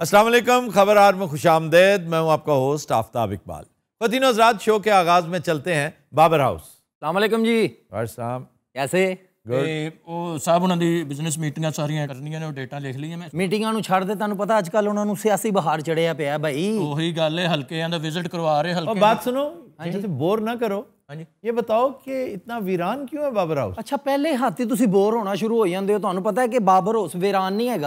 असलम खबर आर में खुश आमदेद मैं हूँ आपका होस्ट आफ्ताब इकबाल फतिन हजरात शो के आगाज में चलते हैं बाबर हाउस अलैक्म जी साहब कैसे बाबर हाउस वीरान नहीं है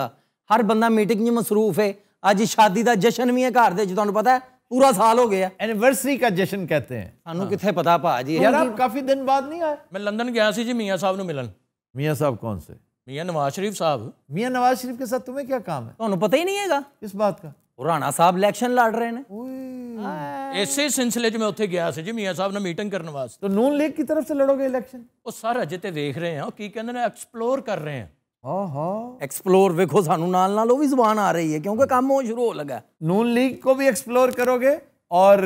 हर बंद मीटिंग मसरूफ है अज शादी का जश्न भी है घर पता है पूरा साल हो गया एनिवर्सरी का जश्न कहते हैं हाँ। कितने पता पा जी यार काफी दिन बाद नहीं आए मैं लंदन गया जी मियाँ साहब मिलन मियाँ साहब कौन से मियाँ नवाज शरीफ साहब मिया नवाज शरीफ के साथ तुम्हें क्या काम है तुम्हें पता ही नहीं है इस बात का राणा साहब इलेक्शन लड़ रहे हैं ऐसे सिलसिले में उत्थे गया जी मियाँ साहब ने मीटिंग करने वास्ते तो नून लीग की तरफ से लड़ोगे इलेक्शन वो सर अजय तो देख रहे हैं और की एक्सप्लोर कर रहे हैं ਆਹਾ ਐਕਸਪਲੋਰ ਵੇਖੋ ਸਾਨੂੰ ਨਾਲ ਨਾਲ ਉਹ ਵੀ ਜ਼ੁਬਾਨ ਆ ਰਹੀ ਹੈ ਕਿਉਂਕਿ ਕੰਮ ਹੋ ਸ਼ੁਰੂ ਹੋ ਲਗਾ ਨੂਨ ਲੀਗ ਕੋ ਵੀ ਐਕਸਪਲੋਰ ਕਰੋਗੇ ਔਰ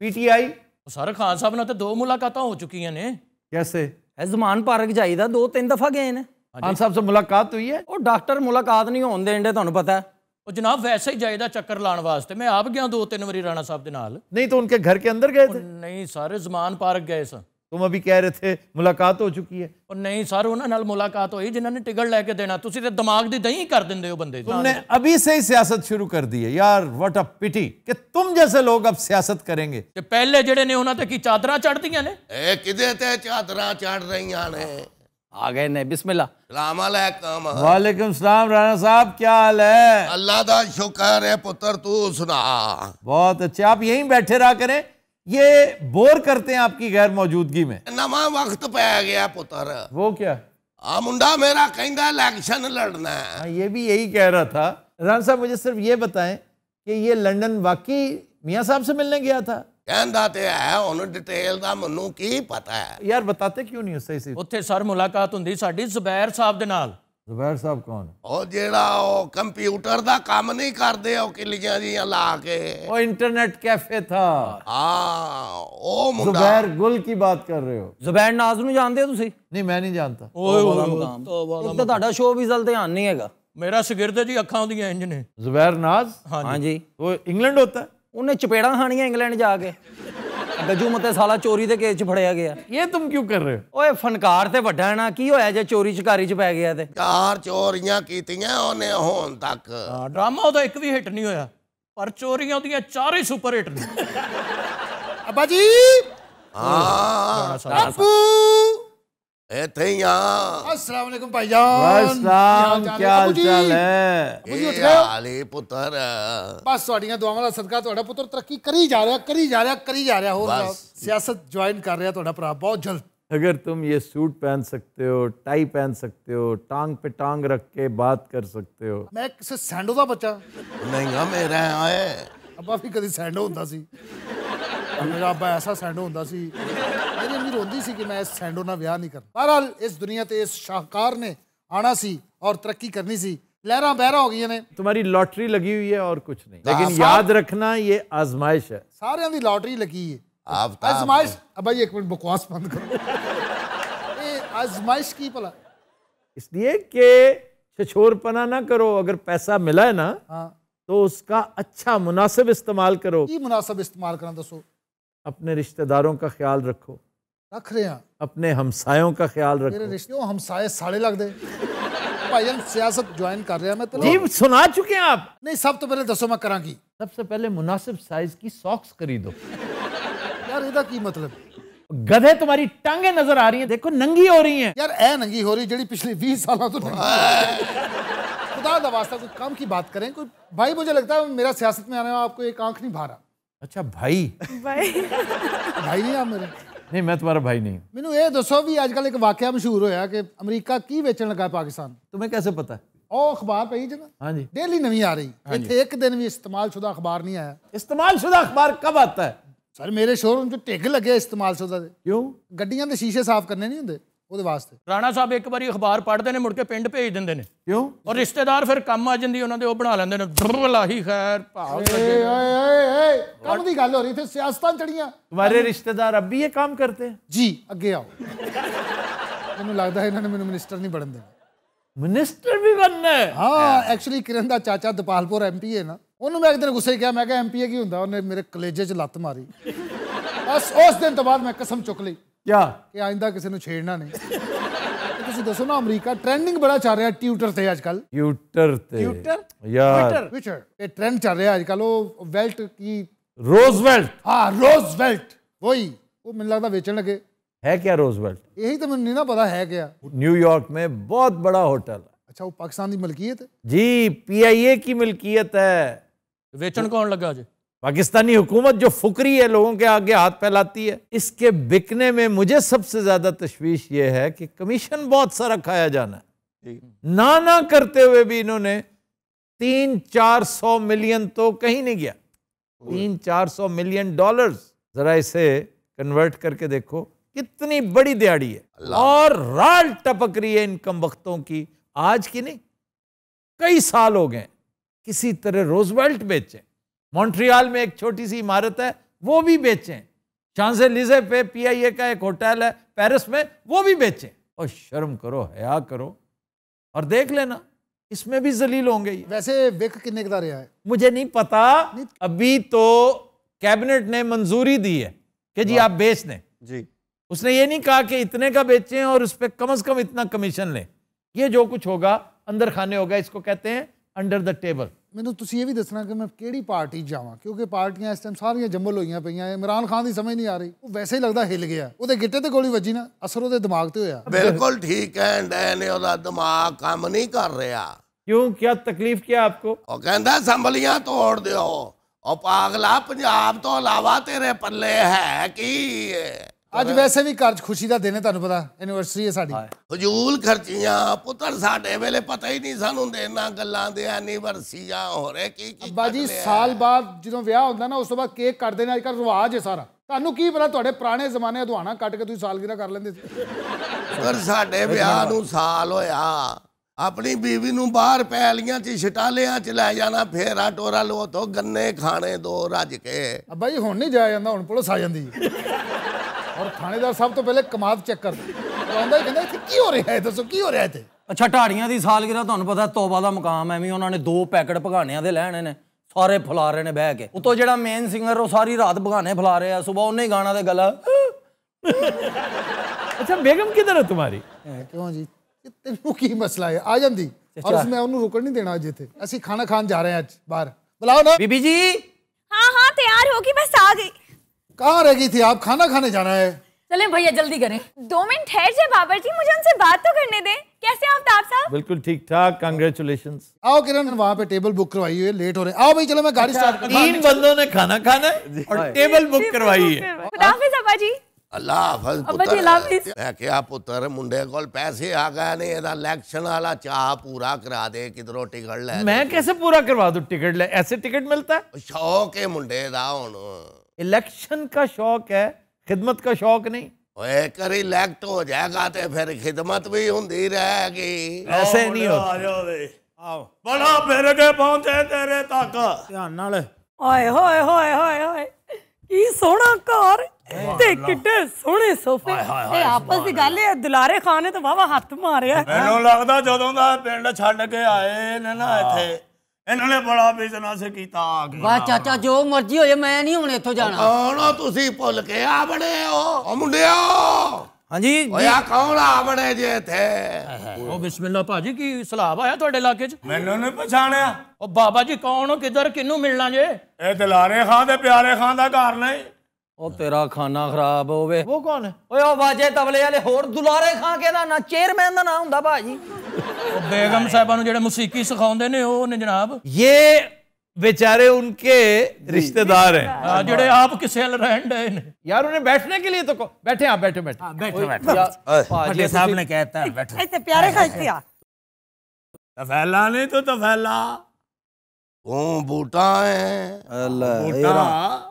ਪੀਟੀਆਈ ਸਰ ਖਾਨ ਸਾਹਿਬ ਨਾਲ ਤਾਂ ਦੋ ਮੁਲਾਕਾਤਾਂ ਹੋ ਚੁੱਕੀਆਂ ਨੇ ਕੈਸੇ ਇਹ ਜ਼ਮਾਨ ਪਾਰਕ ਜਾਈਦਾ ਦੋ ਤਿੰਨ ਦਫਾ ਗਏ ਨੇ ਖਾਨ ਸਾਹਿਬ ਸੇ ਮੁਲਾਕਾਤ ਹੋਈ ਹੈ ਉਹ ਡਾਕਟਰ ਮੁਲਾਕਾਤ ਨਹੀਂ ਹੋਣ ਇੰਡੇ ਤੁਹਾਨੂੰ ਪਤਾ ਉਹ ਜਨਾਬ ਵੈਸੇ ਹੀ ਜਾਈਦਾ ਚੱਕਰ ਲਾਣ ਵਾਸਤੇ ਮੈਂ ਆਪ ਗਿਆ ਦੋ ਤਿੰਨ ਵਾਰੀ ਰਾਣਾ ਸਾਹਿਬ ਦੇ ਨਾਲ ਨਹੀਂ ਤਾਂ ਦੇ ਘਰ ਕੇ ਅੰਦਰ ਗਏ ਥੇ ਨਹੀਂ ਸਾਰੇ ਜ਼ਮਾਨ ਪਾਰਕ ਗਏ ਸਨ तुम अभी कह रहे थे मुलाकात हो चुकी है और नहीं सर उन्होंने मुलाकात हुई जिन्होंने टिकट लेके देना तो दिमाग की दही कर देंगे दे बंदे तुमने अभी से ही सियासत शुरू कर दी है यार वट अ पिटी कि तुम जैसे लोग अब सियासत करेंगे कि पहले जड़े ने उन्होंने की चादर चढ़ दी ने कि चादर चढ़ रही आ गए ने बिस्मिल्ला सलाम अलैकुम वालेकुम सलाम राणा साहब क्या हाल है अल्लाह का शुक्र है पुत्र तू सुना बहुत अच्छा आप यहीं बैठे रहा करें ये बोर करते हैं आपकी गैर मौजूदगी में नवा वक्त पाया गया पुत्र वो क्या आ, मुंडा मेरा कहेंगा इलेक्शन लड़ना है आ, हाँ, ये भी यही कह रहा था रान साहब मुझे सिर्फ ये बताएं कि ये लंदन वाकई मियाँ साहब से मिलने गया था ਕਹਿੰਦਾ ਤੇ ਹੈ ਹੁਣ ਡਿਟੇਲ ਦਾ ਮੈਨੂੰ ਕੀ ਪਤਾ सर मुलाकात होंगी ਕਿਉਂ ਨਹੀਂ ਜ਼ੁਬੈਰ ਸਾਹਿਬ ਕੌਣ ਉਹ ਜਿਹੜਾ ਉਹ ਕੰਪਿਊਟਰ ਦਾ ਕੰਮ ਨਹੀਂ ਕਰਦੇ ਉਹ ਕਿੱਲੀਆਂ ਜੀਆਂ ਲਾ ਕੇ ਉਹ ਇੰਟਰਨੈਟ ਕੈਫੇ ਥਾ ਹਾਂ ਉਹ ਮੁੰਡਾ ਜ਼ੁਬੈਰ ਗੁਲ ਕੀ ਬਾਤ ਕਰ ਰਹੇ ਹੋ ਜ਼ੁਬੈਰ ਨਾਜ਼ ਨੂੰ ਜਾਣਦੇ ਹੋ ਤੁਸੀਂ ਨਹੀਂ ਮੈਂ ਨਹੀਂ ਜਾਣਦਾ ਓਏ ਵਾਲਾ ਮੁਕਾਮ ਇੱਕ ਤਾਂ ਤੁਹਾਡਾ ਸ਼ੋਅ ਵੀ ਜ਼ਲ ਧਿਆਨ ਨਹੀਂ ਹੈਗਾ ਮੇਰਾ ਸ਼ਾਗਿਰਦ ਜੀ ਅੱਖਾਂ ਉਹਦੀਆਂ ਇੰਜ ਨੇ ਜ਼ੁਬੈਰ ਨਾਜ਼ ਹਾਂਜੀ ਉਹ ਇੰਗਲੈਂਡ ਹੁੰਦਾ ਉਹਨੇ ਚਪੇੜਾਂ ਖਾਣੀਆਂ ਇੰਗਲੈਂਡ ਜਾ ਕੇ ਗੱਜੂ ਮਤੇ ਸਾਲਾ ਚੋਰੀ ਦੇ ਕੇਸ 'ਚ ਫੜਿਆ ਗਿਆ ਇਹ ਤੂੰ ਕਿਉਂ ਕਰ ਰਹੇ ਓਏ ਫਨਕਾਰ ਤੇ ਵੱਡਾ ਹੈ ਨਾ ਕੀ ਹੋਇਆ ਜੇ ਚੋਰੀ ਚਕਾਰੀ 'ਚ ਪੈ ਗਿਆ ਤੇ ਚਾਰ ਚੋਰੀਆਂ ਕੀਤੀਆਂ ਉਹਨੇ ਹੋਣ ਤੱਕ ਹਾਂ ਡਰਾਮਾ ਉਹਦਾ ਇੱਕ ਵੀ ਹਿੱਟ ਨਹੀਂ ਹੋਇਆ ਪਰ ਚੋਰੀਆਂ ਉਹਦੀਆਂ ਚਾਰੇ ਸੁਪਰ ਹਿੱਟ ਨੇ ਅੱਬਾ ਜੀ ਹਾਂ ਅੱਪੂ अगर तुम ये सूट पहन सकते हो टाई पहन सकते हो टांग पे टांग रख के बात कर सकते हो मैं किसी सैंडो का बच्चा नहीं मेरा है कभी सैंडो हों અમે જો અבא એસા સેટ હોnda સી એડી અમે રોધી સી કે મેં اس સૅન્ડોના વ્યાહ ન કરના બહાલ ઇસ દુનિયા તે ઇસ શાહકાર ને આના સી ઔર તરક્કી કરની સી લહેરા બહેરા હો ગીયે ને તુમારી લોટરી લગી હુઈ હૈ ઔર કુછ નહીં લેકિન યાદ રખના યે આઝમાઈશ હૈ સારેયાં દી લોટરી લગી હૈ આઝમાઈશ અબા યે એક મિનિટ બકવાસ બંધ કરો યે આઝમાઈશ કી પલા ઇસ દીયે કે છછોરપના ન કરો અગર પૈસા મિલા હે ના તો uska achha munasib istemal karo કી મunasib istemal કરન દો अपने रिश्तेदारों का ख्याल रखो रख रहे हैं अपने हमसायों का ख्याल रखो मेरे रिश्ते हमसाए साले भाई ਭਾਈ सियासत ज्वाइन कर ਕਰ मैं तो जी सुना चुके हैं आप नहीं सब तो पहले दसो मैं करा की सबसे पहले मुनासिब साइज की सॉक्स खरीदो यार ਇਹਦਾ ਕੀ मतलब? गधे तुम्हारी टांगे नजर आ रही हैं देखो नंगी हो रही हैं यार ए नंगी हो रही जड़ी पिछले 20 सालों तो खुदा दवास्ता कोई काम की बात करें कोई भाई मुझे लगता है मेरा सियासत में आने में आपको एक आंख नहीं भारा अच्छा भाई भाई भाई नहीं मेरे नहीं मैं तुम्हारा भाई नहीं मैं ये दसो भी अजकल एक वाक्य मशहूर हो अमरीका की वेचन लगा पाकिस्तान तुम्हें कैसे पता अखबार पई जना हाँ जी डेली नवी आ रही हाँ इतने एक दिन भी इस्तेमाल शुदा अखबार नहीं आया इस्तेमाल शुदा अखबार कब आता है सर मेरे शोरूम चो ढिग लगे इस्तेमाल शुदा क्यों गड्डिया के शीशे साफ करने नहीं होंगे ਉਹਦੇ ਵਾਸਤੇ ਰਾਣਾ ਸਾਹਿਬ ਇੱਕ ਵਾਰੀ ਅਖਬਾਰ ਪੜ੍ਹਦੇ ਨੇ ਮੁੜ ਕੇ ਪਿੰਡ ਭੇਜ ਦਿੰਦੇ ਨੇ ਕਿਉਂ ਔਰ ਰਿਸ਼ਤੇਦਾਰ ਫਿਰ ਕੰਮ ਆ ਜਾਂਦੀ ਉਹਨਾਂ ਦੇ ਉਹ ਬਣਾ ਲੈਂਦੇ ਨੇ ਲਾਹੀ ਖੈਰ ਭਾਵ ਓਏ ਓਏ ਓਏ ਕੰਮ ਦੀ ਗੱਲ ਹੋ ਰਹੀ ਇੱਥੇ ਸਿਆਸਤਾਂ ਚੜੀਆਂ ਤੁਹਾਡੇ ਰਿਸ਼ਤੇਦਾਰ ਅੱਬੀ ਇਹ ਕੰਮ ਕਰਦੇ ਜੀ ਅੱਗੇ ਆਓ ਮੈਨੂੰ ਲੱਗਦਾ ਇਹਨਾਂ ਨੇ ਮੈਨੂੰ ਮਿਨਿਸਟਰ ਨਹੀਂ ਬਣਨ ਦੇਣਾ ਮਿਨਿਸਟਰ ਵੀ ਬਣਨਾ ਹੈ ਹਾਂ ਐਕਚੁਅਲੀ ਕਿਰਨ ਦਾ ਚਾਚਾ ਦਪਾਲਪੁਰ ਐਮਪੀ ਹੈ ਨਾ ਉਹਨੂੰ ਮੈਂ ਇੱਕ ਦਿਨ ਗੁੱਸੇ ਕਿਹਾ ਮੈਂ ਕਿਹਾ ਐਮਪੀ ਕੀ ਹੁੰਦਾ ਉਹਨੇ ਮੇਰੇ ਕਲੇਜੇ 'ਚ ਲੱਤ ਮਾਰੀ ਬਸ ਉਸ ਦਿਨ ਤੋਂ ਬਾਅਦ ਮੈਂ ਕਸਮ ਚੁੱਕ ਲਈ ਕਿਆ ਕਿ ਆਇੰਦਾ ਕਿਸੇ ਨੂੰ रोजवेल्ट रोजवेल्ट वही वो मुझे लगता बेचने लगे है क्या रोजवेल्ट यही तो ना पता है क्या न्यूयॉर्क में बहुत बड़ा होटल अच्छा वो पाकिस्तान की मलकियत है जी पीआईए की मिलकियत है बेचन कौन लगा जी पाकिस्तानी हुकूमत जो फुकरी है लोगों के आगे हाथ फैलाती है इसके बिकने में मुझे सबसे ज़्यादा तशवीश ये है कि कमीशन बहुत सारा खाया जाना है ना ना करते हुए भी इन्होंने तीन चार सौ मिलियन तो कहीं नहीं गया तीन चार सौ मिलियन डॉलर्स ज़रा इसे कन्वर्ट करके देखो कितनी बड़ी दिहाड़ी है और राल टपक रही है इन कम वक्तों की आज की नहीं कई साल हो गए किसी तरह रोजवेल्ट बेचें मॉन्ट्रियल में एक छोटी सी इमारत है वो भी बेचें चांसेलिजे पे पीआईए का एक होटल है पेरिस में वो भी बेचें और शर्म करो हया करो और देख लेना इसमें भी जलील होंगे वैसे विक कितने का रहा है मुझे नहीं पता नहीं। तो- अभी तो कैबिनेट ने मंजूरी दी है कि जी आप बेच दें जी उसने ये नहीं कहा कि इतने का बेचें और उस पर कम अज कम इतना कमीशन लें ये जो कुछ होगा अंदर खाने होगा इसको कहते हैं अंडर द टेबल ਮੈਨੂੰ ਤੁਸੀਂ ਇਹ ਵੀ ਦੱਸਣਾ ਕਿ ਮੈਂ ਕਿਹੜੀ ਪਾਰਟੀ ਜਾਵਾਂ ਕਿਉਂਕਿ ਪਾਰਟੀਆਂ ਇਸ ਟਾਈਮ ਸਾਰੀਆਂ ਜੰਬਲ ਹੋਈਆਂ ਪਈਆਂ ਇਮਰਾਨ ਖਾਨ ਦੀ ਸਮਝ ਨਹੀਂ ਆ ਰਹੀ ਉਹ ਵੈਸੇ ਹੀ ਲੱਗਦਾ ਹਿੱਲ ਗਿਆ ਉਹਦੇ ਗਿੱਟੇ ਤੇ ਗੋਲੀ ਵੱਜੀ ਨਾ ਅਸਰ ਉਹਦੇ ਦਿਮਾਗ ਤੇ ਹੋਇਆ ਬਿਲਕੁਲ ਠੀਕ ਹੈ ਡੈ ਨੇ ਉਹਦਾ ਦਿਮਾਗ ਕੰਮ ਨਹੀਂ ਕਰ ਰਿਹਾ क्यों क्या तकलीफ क्या आपको और कहता संभलियां तोड़ दो और पागला पंजाब तो अलावा तेरे पल्ले है कि ਅੱਜ ਵੈਸੇ ਵੀ ਕਾਰਜ ਖੁਸ਼ੀ ਦਾ ਦਿਨ ਹੈ ਤੁਹਾਨੂੰ ਪਤਾ ਐਨੀਵਰਸਰੀ ਹੈ ਸਾਡੀ ਹਜੂਲ ਖਰਚੀਆਂ ਪੁੱਤਰ ਸਾਡੇ ਵੇਲੇ ਪਤਾ ਹੀ ਨਹੀਂ ਸਾਨੂੰ ਦੇਣਾ ਗੱਲਾਂ ਦੇ ਐਨੀਵਰਸਰੀ ਆ ਹੋਰੇ ਕੀ ਕੀ ਅੱਬਾ ਜੀ ਸਾਲ ਬਾਅਦ ਜਦੋਂ ਵਿਆਹ ਹੁੰਦਾ ਨਾ ਉਸ ਤੋਂ ਬਾਅਦ ਕੇਕ ਕੱਟਦੇ ਨੇ ਅੱਜ ਕੱਲ ਰਿਵਾਜ ਹੈ ਸਾਰਾ ਤੁਹਾਨੂੰ ਕੀ ਪਤਾ ਤੁਹਾਡੇ ਪੁਰਾਣੇ ਜ਼ਮਾਨੇ ਅਧਵਾਣਾ ਕੱਟ ਕੇ ਤੁਸੀਂ ਸਾਲਗਿਰਾ ਕਰ ਲੈਂਦੇ ਸੀ ਪਰ ਸਾਡੇ ਵਿਆਹ ਨੂੰ ਸਾਲ ਹੋਇਆ ਆਪਣੀ ਬੀਵੀ ਨੂੰ ਬਾਹਰ ਪੈਲੀਆਂ 'ਚ ਛਟਾਲਿਆਂ 'ਚ ਲੈ ਜਾਣਾ ਫੇਰਾ ਟੋਰਾ ਲੋ ਤੋ ਗੰਨੇ ਖਾਣੇ ਦੋ ਰੱਜ ਕੇ ਅੱਬਾ ਜੀ ਹੁਣ ਨਹੀਂ ਜਾਇਆ ਜਾਂਦਾ ਹੁਣ ਪੁਲਿਸ ਆ ਜਾਂਦੀ ਔਰ ਥਾਣੇਦਾਰ ਸਭ ਤੋਂ ਪਹਿਲੇ ਕਮਾਦ ਚੈੱਕ ਕਰਦਾ ਉਹ ਆਂਦਾ ਕਹਿੰਦਾ ਇੱਥੇ ਕੀ ਹੋ ਰਿਹਾ ਹੈ ਦੱਸੋ ਕੀ ਹੋ ਰਿਹਾ ਇੱਥੇ ਅੱਛਾ ਢਾੜੀਆਂ ਦੀ ਸਾਲਗਿਰਾ ਤੁਹਾਨੂੰ ਪਤਾ ਤੋਬਾ ਦਾ ਮਕਾਮ ਐਵੇਂ ਉਹਨਾਂ ਨੇ ਦੋ ਪੈਕਟ ਭਗਾਣਿਆਂ ਦੇ ਲੈਣੇ ਨੇ ਸਾਰੇ ਫੁਲਾ ਰਹੇ ਨੇ ਬਹਿ ਕੇ ਉਤੋਂ ਜਿਹੜਾ ਮੇਨ ਸਿੰਗਰ ਉਹ ਸਾਰੀ ਰਾਤ ਭਗਾਣੇ ਫੁਲਾ ਰਿਹਾ ਸਵੇਰ ਉਹਨੇ ਗਾਣਾ ਦੇ ਗਲਾ ਅੱਛਾ ਬੇਗਮ ਕਿਧਰ ਹੈ ਤੁਹਾਡੀ ਕਿਉਂ ਜੀ तेनू ਕੀ ਮਸਲਾ ਹੈ ਆ ਜਾਂਦੀ और ਮੈਂ ਉਹਨੂੰ ਰੁਕਣ ਨਹੀਂ ਦੇਣਾ ਅੱਜ ਇੱਥੇ ਅਸੀਂ ਖਾਣਾ ਖਾਣ ਜਾ ਰਹੇ ਹਾਂ ਅੱਜ ਬਾਹਰ ਬੁਲਾਓ ਨਾ ਬੀਬੀ ਜੀ ਹਾਂ ਹਾਂ ਤਿਆਰ ਹੋ ਗਈ ਬਸ ਆ ਗਈ कहाँ रह गई थी आप खाना खाने जाना है चलें भैया जल्दी करें दो मिनट ठहर जाए बाबर जी मुझे उनसे बात तो करने दें कैसे आप साहब बिल्कुल ठीक ठाक कंग्रेचुलेशन आओ किरण वहाँ पे टेबल बुक करवाई है लेट हो रहे आओ भाई चलो मैं गाड़ी स्टार्ट अच्छा, कर तीन बंदों ने खाना खाना है और टेबल बुक करवाई है खुदाफिज अब्बा जी ਇਲੈਕਸ਼ਨ ਦਾ ਸ਼ੌਕ ਹੈ ਖਿਦਮਤ ਦਾ ਸ਼ੌਕ ਨਹੀਂ ਓਏ ਵਾਰੀ ਇਲੈਕਟ ਹੋ ਜਾਏਗਾ ਤੇ ਫਿਰ ਖਿਦਮਤ ਵੀ ਹੁੰਦੀ ਰਹੇਗੀ ਐਸੇ ਨਹੀਂ ਹੋ ਆਓ ਬੜਾ ਫਿਰ ਕੇ ਪਹੁੰਚੇ ਤੇਰੇ ਤੱਕ ਧਿਆਨ ਨਾਲ ਓਏ ਹੋਏ ਹੋਏ ਹੋਏ ਹੋਏ ਕੀ ਸੋਹਣਾ ਘਰ ਤੇ ਕਿੱਡੇ ਸੋਹਣੇ ਸੋਫੇ ਤੇ ਆਪਸ ਦੀ ਗੱਲ ਹੈ ਦੁਲਾਰੇ ਖਾਨ ਨੇ ਤਾਂ ਵਾਵਾ ਹੱਥ ਮਾਰਿਆ ਮੈਨੂੰ ਲੱਗਦਾ ਜਦੋਂ ਦਾ ਪਿੰਡ ਛੱਡ ਕੇ ਆਏ ਨੇ ਨਾ ਇੱਥੇ ਇਹਨਾਂ ਨੇ ਬੜਾ ਬਿਜ਼ਨਸ ਕੀਤਾ ਵਾਹ ਚਾਚਾ ਜੋ ਮਰਜ਼ੀ ਹੋ ਮੈਂ ਨਹੀਂ ਹੁਣ ਇੱਥੋਂ ਜਾਣਾ ਆਣਾ ਤੁਸੀਂ ਭੁੱਲ ਕੇ ਆ ਬੜੇ ਹੋ ਉਹ ਮੁੰਡਿਓ ਹਾਂਜੀ ਓਏ ਆ ਕੌਣ ਆ ਬੜੇ ਜੇ ਇੱਥੇ ਉਹ ਬਿਸਮਿਲ੍ਲਾ ਭਾਜੀ ਕੀ ਸਲਾਬ ਆਇਆ ਤੁਹਾਡੇ ਇਲਾਕੇ 'ਚ ਮੈਨੂੰ ਨਹੀਂ ਪਛਾਣਿਆ ਉਹ ਬਾਬਾ ਜੀ ਕੌਣ ਹੋ ਕਿੱਧਰ ਕਿੰਨੂੰ ਮਿਲਣਾ ਜੇ ਇਹ ਦਲਾਰੇ ਖਾਨ ਦੇ ਪਿਆਰੇ ਖਾਨ ਦਾ ਘਰ ਨਹੀਂ ਉਹ ਤੇਰਾ ਖਾਨਾ ਖਰਾਬ ਹੋਵੇ ਉਹ ਕੌਣ ਹੈ ਓਏ ਉਹ ਵਾਜੇ ਤਬਲੇ ਵਾਲੇ ਹੋਰ ਦੁਲਾਰੇ ਖਾਂ ਕੇ ਦਾ ਨਾ ਚੇਅਰਮੈਨ ਦਾ ਨਾਮ ਹੁੰਦਾ ਭਾਜੀ ਉਹ ਬੇਗਮ ਸਾਹਿਬਾਂ ਨੂੰ ਜਿਹੜੇ ਮਸੀਕੀ ਸਿਖਾਉਂਦੇ ਨੇ ਉਹ ਨੇ ਜਨਾਬ बेचारे उनके रिश्तेदार हैं जड़े आप किसे रहन डे यार उन्हें बैठने के लिए तो बैठे आप बैठे बैठे आ, बैठे बैठे साहब ने कहता है बैठे इतने प्यारे हाँ, खाते तफैला नहीं तो तफैला ओ बूटा है अल्लाह बूटा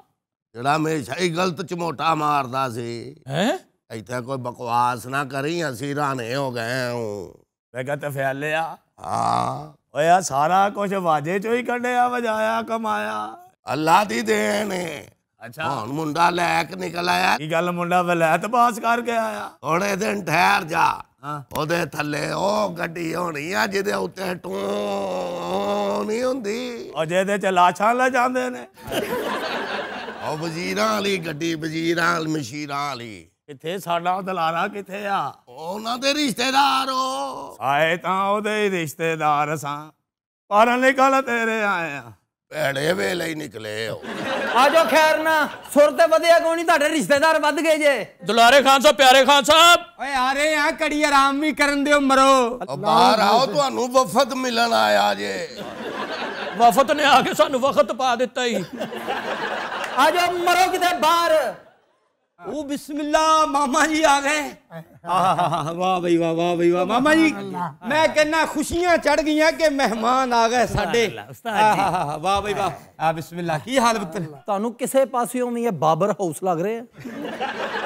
ਜਿਹੜਾ ਹਮੇਸ਼ਾ ਹੀ ਗਲਤ ਚਮੋਟਾ ਮਾਰਦਾ ਸੀ ਹੈ ਇੱਥੇ ਕੋਈ ਬਕਵਾਸ ਨਾ ਕਰੀ ਅਸੀਂ ਰਾਣੇ ਹੋ ਗਏ ਹੂੰ ਮੈਂ ਕਹਤਾ ਫੈਲਿਆ ਹਾਂ ਓਏ ਆ ਸਾਰਾ ਕੁਝ ਵਾਜੇ ਚੋਂ ਹੀ ਕੱਢਿਆ ਵਜਾਇਆ ਕਮਾਇਆ ਅੱਲਾ ਦੀ ਦੇਣ ਹੈ ਅੱਛਾ ਹੁਣ ਮੁੰਡਾ ਲੈ ਕੇ ਨਿਕਲ ਆਇਆ ਕੀ ਗੱਲ ਮੁੰਡਾ ਵਲੈਤ ਪਾਸ ਕਰਕੇ ਆਇਆ ਥੋੜੇ ਦਿਨ ਠਹਿਰ ਜਾ ਉਹਦੇ ਥੱਲੇ ਉਹ ਗੱਡੀ ਹੋਣੀ ਆ ਜਿਹਦੇ ਉੱਤੇ ਟੂ ਨਹੀਂ ਹੁੰਦੀ ਉਹ ਜਿਹਦੇ ਚ ਲਾਸ਼ਾਂ ਲੈ ਜਾਂਦੇ ਨੇ ਆ ਵਜ਼ੀਰਾਂ ਵਾਲੀ ਗੱਡੀ ਵਜ਼ੀਰਾਂ ਵਾਲੀ ਮਸ਼ੀਰਾਂ ਵਾਲੀ ਕਿੱਥੇ ਸਾਡਾ ਦਲਾਰਾ ਕਿੱਥੇ ਆ ਉਹਨਾਂ ਦੇ ਰਿਸ਼ਤੇਦਾਰ ਹੋ ਆਏ ਤਾਂ ਉਹਦੇ ਹੀ ਰਿਸ਼ਤੇਦਾਰ ਸਾਂ ਪਰ ਨਿਕਲ ਤੇਰੇ ਆਏ ਆ ਭੈੜੇ ਵੇਲੇ ਹੀ ਨਿਕਲੇ ਹੋ ਆ ਆਜੋ ਖੈਰ ਨਾ ਸੁਰ ਤੇ ਵਧਿਆ ਕੋਈ ਨਹੀਂ ਤੁਹਾਡੇ ਰਿਸ਼ਤੇਦਾਰ ਵੱਧ ਗਏ ਜੇ ਦੁਲਾਰੇ ਖਾਨ ਸਾਹਿਬ ਪਿਆਰੇ ਖਾਨ ਸਾਹਿਬ ਓਏ ਆ ਰਹੇ ਆ ਕੜੀ ਆਰਾਮ ਵੀ ਕਰਨ ਦਿਓ ਮਰੋ ਬਾਹਰ ਆਓ ਤੁਹਾਨੂੰ ਵਫਦ ਮਿਲਣ ਆਇਆ ਜੇ वफत ने आके सू वक्त पा दिता ही आज मरो कि बार वो मामा जी आ गए हाँ, हाँ, हाँ, वाह भाई वाह वाह भाई वाह मामा जी मैं कहना खुशियां चढ़ गई के मेहमान आ गए साढ़े वाह भाई वाह बिस्मिल्ला की हाल बुत तू किसे पास्यों में ये बाबर हाउस लग रहे हैं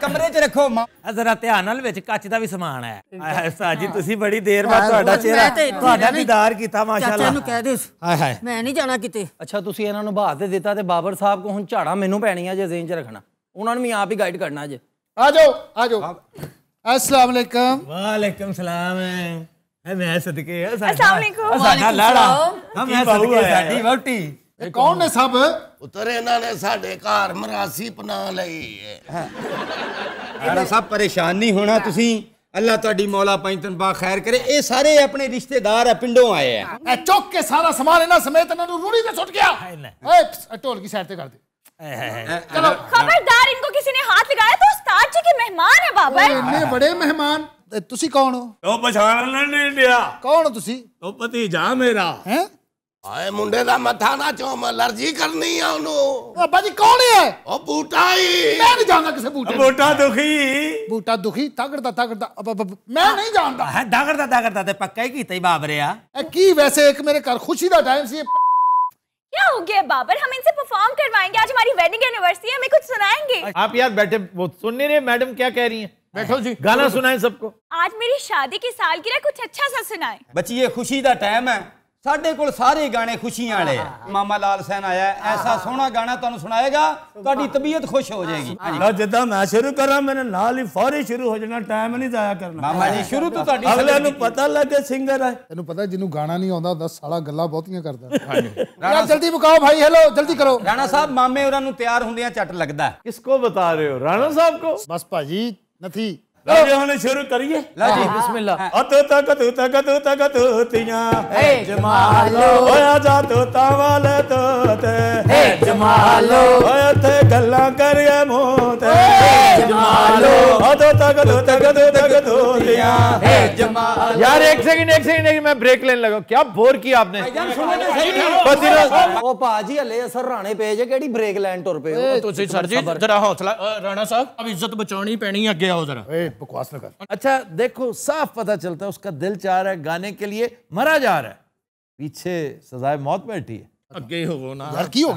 ਕਮਰੇ 'ਚ ਰੱਖੋ ਜ਼ਰਾ ਧਿਆਨ ਨਾਲ ਵਿੱਚ ਕੱਚ ਦਾ ਵੀ ਸਮਾਨ ਹੈ ਜੀ ਤੁਸੀਂ ਬੜੀ ਦੇਰ ਬਾਅਦ ਤੁਹਾਡਾ ਚਿਹਰਾ ਤੁਹਾਡਾ ਦੀਦਾਰ ਕੀਤਾ ਮਾਸ਼ਾਅੱਲਾ ਚਾਚਾ ਨੂੰ ਕਹਿ ਦੇ ਹਾਏ ਹਾਏ ਮੈਂ ਨਹੀਂ ਜਾਣਾ ਕਿਤੇ ਅੱਛਾ ਤੁਸੀਂ ਇਹਨਾਂ ਨੂੰ ਬਾਹਰ ਦੇ ਦਿੱਤਾ ਤੇ ਬਾਬਰ ਸਾਹਿਬ ਕੋ ਹੁਣ ਝਾੜਾ ਮੈਨੂੰ ਪੈਣੀ ਆ ਜੇ ਜ਼ੇਨ 'ਚ ਰੱਖਣਾ ਉਹਨਾਂ ਨੂੰ ਵੀ ਆਪ ਹੀ ਗਾਈਡ ਕਰਨਾ ਜੇ ਆ ਜਾਓ ਆ ਜਾਓ ਅਸਲਾਮ ਅਲੈਕਮ ਵਾਲੇਕਮ ਸਲਾਮ ਹੈ ਮੈਂ ਸਦਕੇ ਆ ਸਾਡਾ ਅਸਲਾਮ ਅਲੈਕਮ ਸਾਡਾ ਲਾੜਾ ਹਾਂ ਮੈਂ ਸਦਕੇ ਸਾਡੀ ਵੋਟੀ ਇਹ ਕੌਣ ਨੇ ਸਭ ਪੁੱਤਰ ਇਹਨਾਂ ਨੇ ਸਾਡੇ ਘਰ ਮਰਾਸੀ ਪਨਾ ਲਈ ਹੈ ਇਹਨਾਂ ਸਭ ਪਰੇਸ਼ਾਨ ਨਹੀਂ ਹੋਣਾ ਤੁਸੀਂ ਅੱਲਾ ਤੁਹਾਡੀ ਮੌਲਾ ਪੰਜ ਤਨਬਾ ਖੈਰ ਕਰੇ ਇਹ ਸਾਰੇ ਆਪਣੇ ਰਿਸ਼ਤੇਦਾਰ ਆ ਪਿੰਡੋਂ ਆਏ ਆ ਇਹ ਚੁੱਕ ਕੇ ਸਾਰਾ ਸਮਾਨ ਇਹਨਾਂ ਸਮੇਤ ਇਹਨਾਂ ਨੂੰ ਰੂੜੀ ਤੇ ਸੁੱਟ ਗਿਆ ਓਏ ਢੋਲ ਕੀ ਸਾਈਡ ਤੇ ਕਰ ਦੇ ਚਲੋ ਖਬਰਦਾਰ ਇਨਕੋ ਕਿਸੇ ਨੇ ਹੱਥ ਲਗਾਇਆ ਤਾਂ ਉਸਤਾਦ ਜੀ ਕੇ ਮਹਿਮਾਨ ਹੈ ਬਾਬਾ ਇੰਨੇ ਬੜੇ ਮਹਿਮਾਨ ਤੁਸੀਂ ਕੌਣ ਹੋ ਉਹ ਪਛਾਣ ਲੈਣ ਨਹੀਂ ਡਿਆ ਕੌਣ ਹੋ ਤੁਸੀਂ ਉਹ ਭਤੀਜਾ ਮੇਰਾ ਹੈ ਆਏ ਮੁੰਡੇ ਦਾ ਮੱਥਾ ਨਾ ਚੋ ਮੈਂ ਅਲਰਜੀ ਕਰਨੀ ਆ ਉਹਨੂੰ ਅੱਬਾ ਜੀ ਕੌਣ ਹੈ ਉਹ मैं नहीं जानदा किसे बूटा बूटा दुखी बूटा दुखी ਬੂਟਾ ਦੁਖੀ अब, अब, ਮੈਂ ਨਹੀਂ ਜਾਣਦਾ ਹੈ ਤਾਗੜਦਾ ਤਾਗੜਦਾ ਤੇ ਪੱਕਾ ਹੀ ਕੀਤਾ ਹੀ ਬਾਬਰੇ ਆ ए की वैसे एक मेरे ਘਰ खुशी दा टाइम सी क्या हो गया बाबर हम इनसे परफॉर्म करवाएंगे आज हमारी वेडिंग एनिवर्सरी है हमें कुछ सुनाएंगे आप यार बैठे वो सुन नहीं रहे मैडम क्या कह रही हैं बैठो जी गाना सुनाएं सबको आज मेरी शादी की सालगिरह कुछ अच्छा सा सुनाएं बच्ची ये खुशी का टाइम है ਸਾਡੇ ਕੋਲ ਸਾਰੇ ਗਾਣੇ ਖੁਸ਼ੀਆਂ ਵਾਲੇ ਮਾਮਾ ਲਾਲ ਸੈਨ ਆਇਆ ਐਸਾ ਸੋਹਣਾ ਗਾਣਾ ਤੁਹਾਨੂੰ ਸੁਣਾਏਗਾ ਤੁਹਾਡੀ ਤਬੀਅਤ ਖੁਸ਼ ਹੋ ਜਾਏਗੀ ਲਓ ਜਿੱਦਾਂ ਮੈਂ ਸ਼ੁਰੂ ਕਰਾਂ ਮੈਨੇ ਨਾਲ ਹੀ ਫੌਰੀ ਸ਼ੁਰੂ ਹੋ ਜਾਣਾ ਟਾਈਮ ਨਹੀਂ ਜ਼ਾਇਆ ਕਰਨਾ ਮਾਮਾ ਜੀ ਸ਼ੁਰੂ ਤੋਂ ਤੁਹਾਡੀ ਅਗਲੇ ਨੂੰ ਪਤਾ ਲੱਗੇ ਸਿੰਗਰ ਹੈ ਤੈਨੂੰ ਪਤਾ ਜਿਹਨੂੰ ਗਾਣਾ ਨਹੀਂ ਆਉਂਦਾ ਉਹਦਾ ਸਾਲਾ ਗੱਲਾਂ ਬਹੁਤੀਆਂ ਕਰਦਾ ਹਾਂਜੀ ਯਾਰ ਜਲਦੀ ਮੁਕਾਓ ਭਾਈ ਹੈਲੋ ਜਲਦੀ ਕਰੋ ਰਾਣਾ ਸਾਹਿਬ ਮਾਮੇ ਉਹਨਾਂ ਨੂੰ ਤਿਆਰ ਹੁੰਦਿਆਂ ਚੱਟ ਲੱਗਦਾ ਕਿਸ ਕੋ ਬਤਾ ਰਹੇ ਹੋ ਰਾਣਾ ਸਾਹਿਬ ਕੋ ਬਸ ਭਾਜੀ ਨਥੀ राजे तो- शुरू करिए हाँ। हाँ। अतो तक यार एक सेकंड एक सेकंड मैं ब्रेक लेने लगा क्या बोर किया आपने यार राणे पे जे केड़ी ब्रेक लेन टुर पे सर जी हौसला राणा साहब अब इज्जत बचानी पैनी अगे आओ जरा बकवास न कर अच्छा देखो साफ पता चलता है उसका दिल चाह रहा है गाने के लिए मरा जा रहा है पीछे सजाए मौत बैठी है खुशी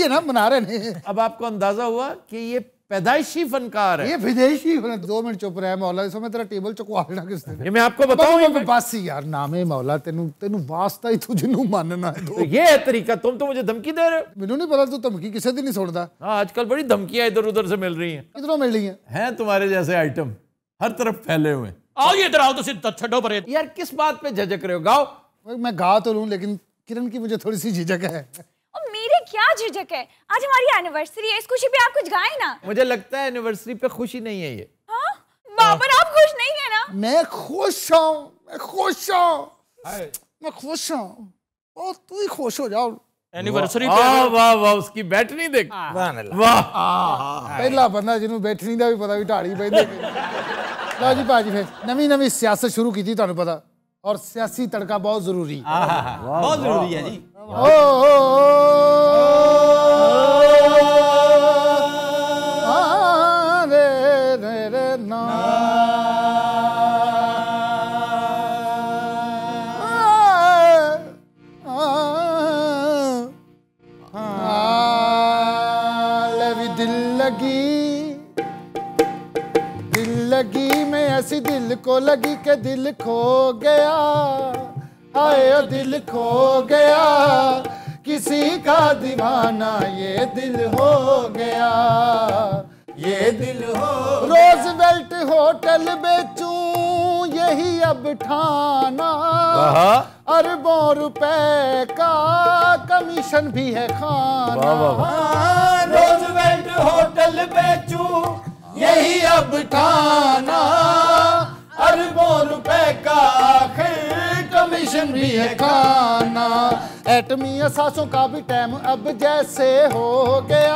है ना मना रहे अब आपको अंदाजा हुआ कि ये पैदाइशी फनकार है ये विदेशी दो मिनट चुप रहा है मौला इस समय तेरा टेबल चुकवा लेना किस दिन ये मैं आपको बताऊं बासी यार नामे मौला तेनु तेनु वास्ता ही तुझे नु मानना है तो ये है तरीका तुम तो मुझे धमकी दे रहे हो मेनू नहीं पता तू धमकी किसे दी नहीं सुनदा हां आजकल बड़ी धमकियां इधर-उधर से मिल रही हैं किधरों मिल रही हैं हैं तुम्हारे जैसे आइटम हर तरफ फैले हुए आओ ये इधर आओ तो सिद्ध छड़ो परे यार किस बात पे झजक रहे हो गाओ मैं गा तो लूं लेकिन किरण की मुझे थोड़ी सी झिझक है क्या झिझक है आज हमारी एनिवर्सरी है इस खुशी पे आप कुछ गाए ना मुझे लगता है एनिवर्सरी पे खुशी नहीं है ये हाँ? बाबर आप खुश नहीं है ना मैं खुश हूँ मैं खुश हूँ मैं खुश हूँ और तू ही खुश हो जाओ एनिवर्सरी ਤੇ वाह वाह ਵਾਹ ਉਸकी ਬੈਟਰੀ ਦੇਖ वाह पहला बंदा ਪਹਿਲਾ बैटरी का भी पता भी ढाड़ी पे लो जी भाजी फिर नवी नवी सियासत शुरू की थी तुम्हें पता और सियासी तड़का बहुत जरूरी बहुत जरूरी है जी ओ, रे रे दिल लगी सी दिल को लगी के दिल खो गया आए दिल खो गया किसी का दीवाना ये दिल हो गया ये दिल हो रोज बेल्ट होटल बेचू यही अब ठाना अरबों रुपए का कमीशन भी है खाना हाँ, रोज बेल्ट होटल बेचू यही अब ठाना अरबों रुपए का कमीशन भी है खाना एटमी सासों का भी टाइम अब जैसे हो गया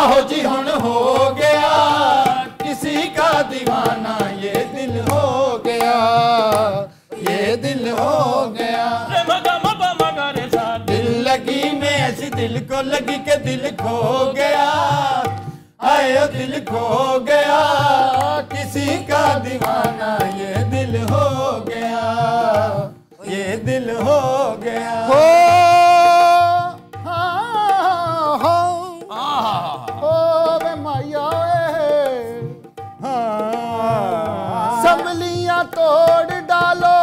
आहो जी हुन हो गया किसी का दीवाना ये दिल हो गया ये दिल हो गया दिल लगी मैं ऐसी दिल को लगी के दिल खो गया ये दिल खो गया किसी का दीवाना ये दिल हो गया ये दिल हो गया हो हाँ, हाँ। सबलियां तोड़ डालो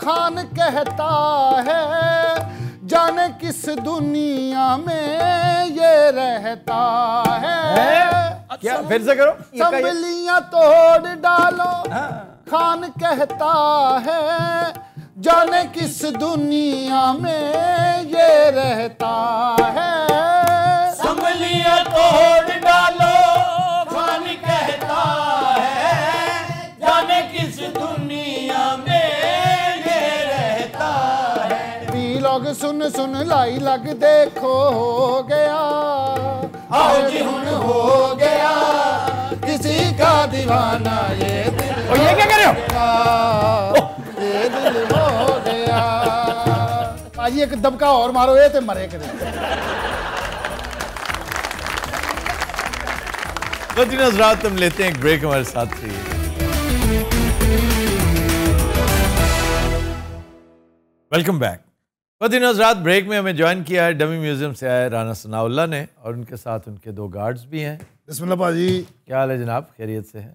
खान कहता है जाने किस दुनिया में ये रहता है क्या फिर से करो संबलियां हाँ। तोड़ डालो खान कहता है जाने किस दुनिया में ये रहता है संबलियां तोड़ डालो खान कहता है जाने किस दुनिया में रहता है सुन सुन लाई लग देखो हो गया हाजी हुन हो गया किसी का दीवाना ये दिल ओ ये क्या कर रहे हो ये दिल हो गया भाजी एक दबका और मारो ये तो मरे करे बदरी नजरात हम लेते हैं एक ब्रेक हमारे साथ से वेलकम बैक बदिनोज रात ब्रेक में हमें ज्वाइन किया है डमी म्यूजियम से आए राना सनाउल्ला ने और उनके साथ उनके दो गार्ड्स भी हैं बिस्मिल्लाह पाजी क्या हाल है जनाब खैरियत से हैं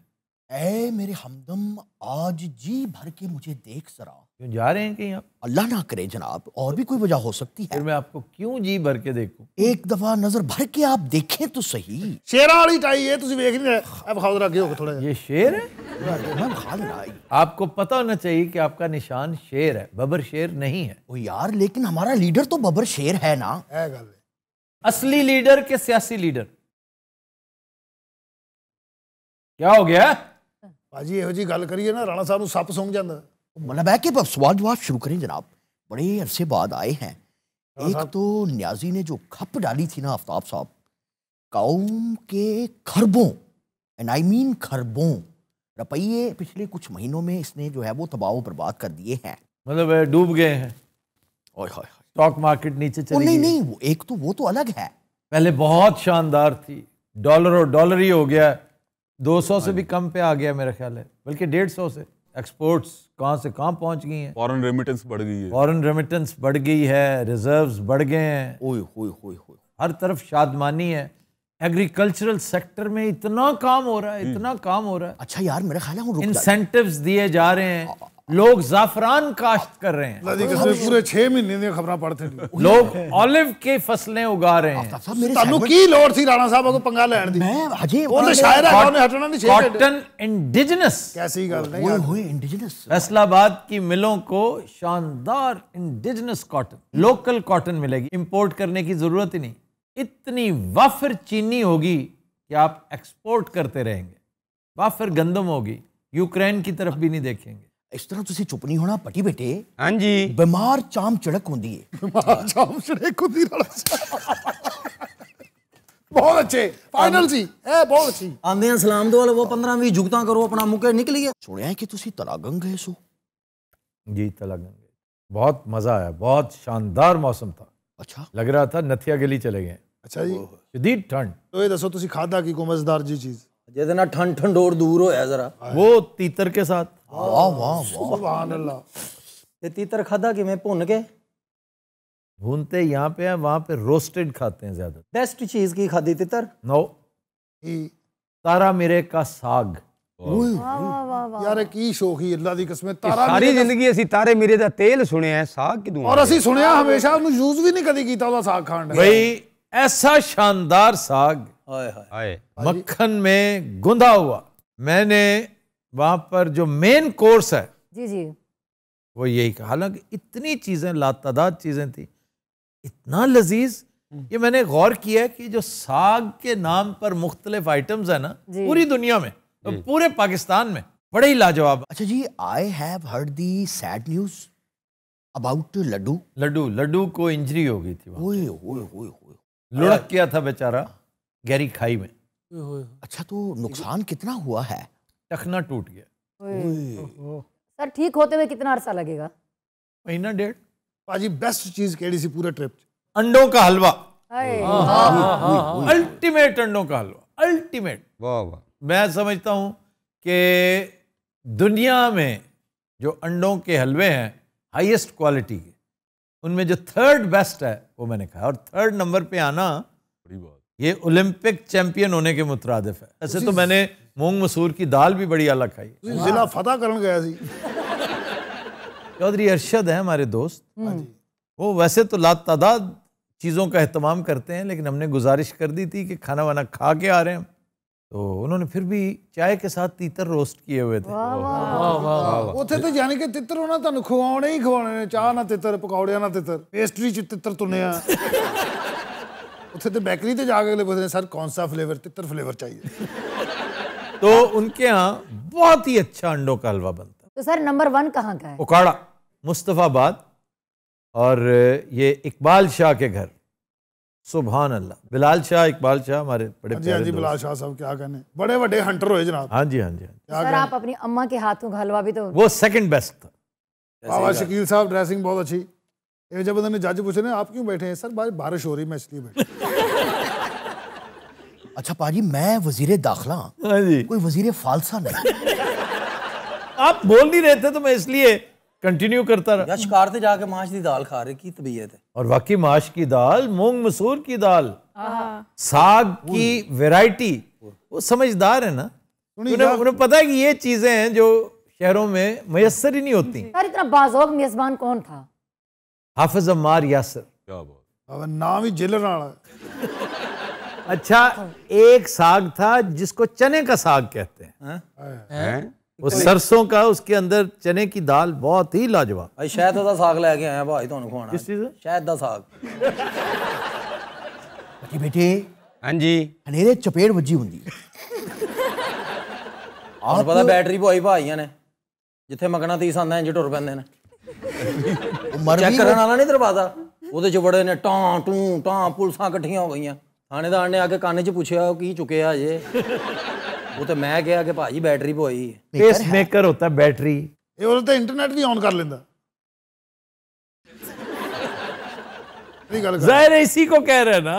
ऐ मेरे हमदम आज जी भर के मुझे देख सरा क्यों जा रहे हैं कहीं आप अल्लाह ना करे जनाब और भी कोई वजह हो सकती है फिर मैं आपको क्यों जी भर के देखूं एक दफा नजर भर के आप देखें तो सही शेरा वाली टाई है तुझे देख नहीं अब ਖਾਦਰਾ ਗਏ ਹੋ थोड़ा ये शेर है मैं खाद लाई आपको पता होना चाहिए कि आपका निशान शेर है बबर शेर नहीं है ओ यार लेकिन हमारा लीडर तो बबर शेर है ना है गल असली लीडर के सियासी लीडर क्या हो गया भाजी ਇਹੋ गल करिए ना राणा साहब ਸਾਹਿਬ ਨੂੰ जाता मतलब है कि सवाल जवाब शुरू करें जनाब बड़े अरसे बाद आए हैं एक तो न्याजी ने जो खप डाली थी ना आफ्ताब साहब कौम के खरबों एंड आई मीन खरबों रुपये पिछले कुछ महीनों में इसने जो है वो तबाह बर्बाद कर दिए हैं मतलब डूब गए हैं स्टॉक मार्केट नीचे चली नहीं नहीं वो एक तो वो तो अलग है पहले बहुत शानदार थी डॉलर और डॉलर ही हो गया 200 से हाँ भी कम पे आ गया मेरा ख्याल है बल्कि 150 से एक्सपोर्ट्स कहाँ से कहाँ पहुँच गई हैं फॉरेन रेमिटेंस बढ़ गई है फॉरेन रेमिटेंस बढ़ गई है रिजर्व्स बढ़ गए हैं हर तरफ शादमानी है एग्रीकल्चरल सेक्टर में इतना काम हो रहा है हम्म। इतना काम हो रहा है अच्छा यार मेरा ख्याल है इंसेंटिव दिए जा रहे हैं लोग जाफरान काश्त कर रहे हैं पूरे छह महीने खबर पढ़ते लोग ऑलिव के फसलें उगा रहे हैं राणा साहब पंगा कॉटन तो इंडिजिनस कैसी इंडिजिनस फैसलाबाद की मिलों को शानदार इंडिजिनस कॉटन लोकल कॉटन मिलेगी इम्पोर्ट करने की जरूरत ही नहीं इतनी वाफर चीनी होगी कि आप एक्सपोर्ट करते रहेंगे वाफर गंदम होगी यूक्रेन की तरफ भी नहीं देखेंगे इस तरह तुसी चुप नहीं होना पटी बेटे हां जी बीमार चाम चड़क होती बहुत अच्छे फाइनल सी बहुत अच्छी आंदे सलाम दो वो 15 20 झुकता करो अपना मुके निकली निकलिए सुने कि तुसी तलागंग गए सो जी तलागंग बहुत मजा आया बहुत शानदार मौसम था अच्छा लग रहा था नथिया गली चले गए ਅੱਛਾ ਜੀ ਸ਼ਦੀਦ ਠੰਡ ਤੋ ਇਹ ਦੱਸੋ ਤੁਸੀਂ ਖਾਦਾ ਕੀ ਕੋ ਮਜ਼ੇਦਾਰ ਜੀ ਚੀਜ਼ ਜਿਹਦੇ ਨਾਲ ਠੰਡ ਠੰਡ ਹੋਰ ਦੂਰ ਹੋਇਆ ਜ਼ਰਾ ਉਹ ਤੀਤਰ ਕੇ ਸਾਥ ਵਾਹ ਵਾਹ ਸੁਭਾਨ ਅੱਲਾ ਤੇ तीतर खादा कि मैं भुन के भूनते यहाँ पे हैं वहाँ पे रोस्टेड खाते हैं ज्यादा बेस्ट चीज की खादी तितर नो तारा मेरे का साग ਯਾਰ ਕੀ ਸ਼ੌਕ ਹੀ ਅੱਲਾ ਦੀ ਕਸਮ ਤਾਰਾ ਸਾਰੀ ਜ਼ਿੰਦਗੀ ਅਸੀਂ ਤਾਰੇ ਮੀਰੇ ਦਾ ਤੇਲ ਸੁਣਿਆ ਸਾਗ ਕਿਦੋਂ ਔਰ ਅਸੀਂ ਸੁਣਿਆ ਹਮੇਸ਼ਾ ਉਹਨੂੰ ਯੂਜ਼ ਵੀ ਨਹੀਂ ਕਦੀ ਕੀਤਾ ਉਹਦਾ ਸਾਗ ਖਾਣ ਦਾ ਬਈ ऐसा शानदार साग आए मक्खन में गुंदा हुआ मैंने वहां पर जो मेन कोर्स है जी जी वो यही कहा हालांकि इतनी चीजें लातादाद चीजें थी इतना लजीज ये हम्म। मैंने गौर किया कि जो साग के नाम पर मुख्तलिफ आइटम्स है ना पूरी दुनिया में तो पूरे पाकिस्तान में बड़े ही लाजवाब अच्छा जी I have heard the sad news about Laddu Laddu Laddu को इंजरी हो गई थी ओए ओए ओए ओए लुढ़क किया था बेचारा गहरी खाई में अच्छा तो नुकसान कितना हुआ है टखना टूट गया सर ठीक होते हुए कितना अरसा लगेगा महीना डेढ़ पाजी बेस्ट चीज केड़ी सी पूरे ट्रिप अंडों का हलवा अल्टीमेट हाँ, हाँ, हाँ, अंडों का हलवा अल्टीमेट वाह वाह मैं समझता हूँ कि दुनिया में जो अंडों के हलवे हैं हाईएस्ट क्वालिटी के उनमें जो थर्ड बेस्ट है वो मैंने कहा और थर्ड नंबर पे आना ये ओलंपिक चैंपियन होने के मुतरदफ है ऐसे तो मैंने मूंग मसूर की दाल भी बड़ी अलग खाई जिला फतेह कर गया चौधरी अरशद है हमारे दोस्त हाँ वो वैसे तो तादाद चीज़ों का अहतमाम करते हैं लेकिन हमने गुजारिश कर दी थी कि खाना वाना खा के आ रहे हैं तो उन्होंने फिर भी चाय के साथ तीतर रोस्ट किए हुए थे उसे तो जाने के तितर होना तुम खुवाने ही खुवाने चाह ना तितर पकौड़िया ना तितर पेस्ट्री चितर तुने उसे तो बेकरी से जाके अगले पूछ रहे सर कौन सा फ्लेवर तितर फ्लेवर चाहिए तो उनके यहाँ बहुत ही अच्छा अंडों का हलवा बनता है तो सर नंबर वन कहाँ का है उखाड़ा मुस्तफाबाद और ये इकबाल शाह के घर अल्लाह ਸੁਭਾਨ ਅੱਲਾ ਬਿਲਾਲ ਸ਼ਾਹ ਇਕਬਾਲ ਸ਼ਾਹ ਹਮਾਰੇ जी बिलाल शाह साहब क्या कहने बड़े बड़े हंटर ਵੱਡੇ जनाब ਹੋਏ हाँ जी ਹਾਂਜੀ हाँ जी हाँ सर आप अपनी अम्मा के हाथों का हलवा भी तो वो सेकंड बेस्ट था बाबा शकील साहब ड्रेसिंग बहुत अच्छी एक जब उन्होंने जज पूछे ना आप क्यों बैठे हैं सर भाई बारिश हो रही मैं इसलिए बैठा अच्छा पाजी मैं वजीर दाखला जी कोई वजीर फालसा नहीं आप बोल नहीं रहे थे तो मैं इसलिए कंटिन्यू करता रहा शिकार से जाके माश की दाल खा रहे की तबीयत है और वाकई माश की दाल मूंग मसूर की दाल साग की वैरायटी वो समझदार है ना उन्हें उन्हें पता है कि ये चीजें हैं जो शहरों में मयसर ही नहीं होती इतना बाजोग मेजबान कौन था हाफिज अमार यासर क्या बोल नाम ही जिल अच्छा एक साग था जिसको चने का साग कहते हैं हाँ। वो सरसों का उसके अंदर चने की दाल बहुत ही लाजवाब भाई शायद ਦਾ ਸਾਗ ਲੈ ਕੇ ਆਇਆ ਭਾਈ ਤੁਹਾਨੂੰ ਖਵਾਣਾ ਕਿਸ ਚੀਜ਼ ਸ਼ਾਇਦ ਦਾ ਸਾਗ ਬੱਚੇ ਬੇਟੇ ਹਾਂਜੀ ਹਨੇਰੇ ਚਪੇੜ ਵੱਜੀ ਹੁੰਦੀ ਆਹ ਪਤਾ ਬੈਟਰੀ ਪਵਾਈ ਭਾਈਆਂ ਨੇ ਜਿੱਥੇ ਮਗਣਾ ਤੀਸ ਆਂਦਾ ਇੰਜ ਟੁਰ ਪੈਂਦੇ ਨੇ ਚੈੱਕ ਕਰਨ ਵਾਲਾ ਨਹੀਂ ਦਰਵਾਜ਼ਾ ਉਹਦੇ ਚ ਬੜੇ ਨੇ ਟਾਂ ਟੂੰ ਟਾਂ ਪੁਲਸਾਂ ਇਕੱਠੀਆਂ ਹੋ ਗਈਆਂ ਥਾਣੇਦਾਰ ਨੇ ਆ ਕੇ ਕੰਨ 'ਚ ਪੁੱਛਿਆ ਕੀ ਚੁੱਕਿਆ ਜੇ वो तो ਮੈਂ ਕਿਹਾ ਕਿ ਭਾਜੀ ਬੈਟਰੀ ਪੋਈ ਪੇਸ ਮੇਕਰ ਹੁੰਦਾ ਬੈਟਰੀ ਇਹ ਉਹ ਤਾਂ ਇੰਟਰਨੈਟ ਵੀ ਔਨ ਕਰ ਲੈਂਦਾ जाहिर है इसी को कह रहे हैं ना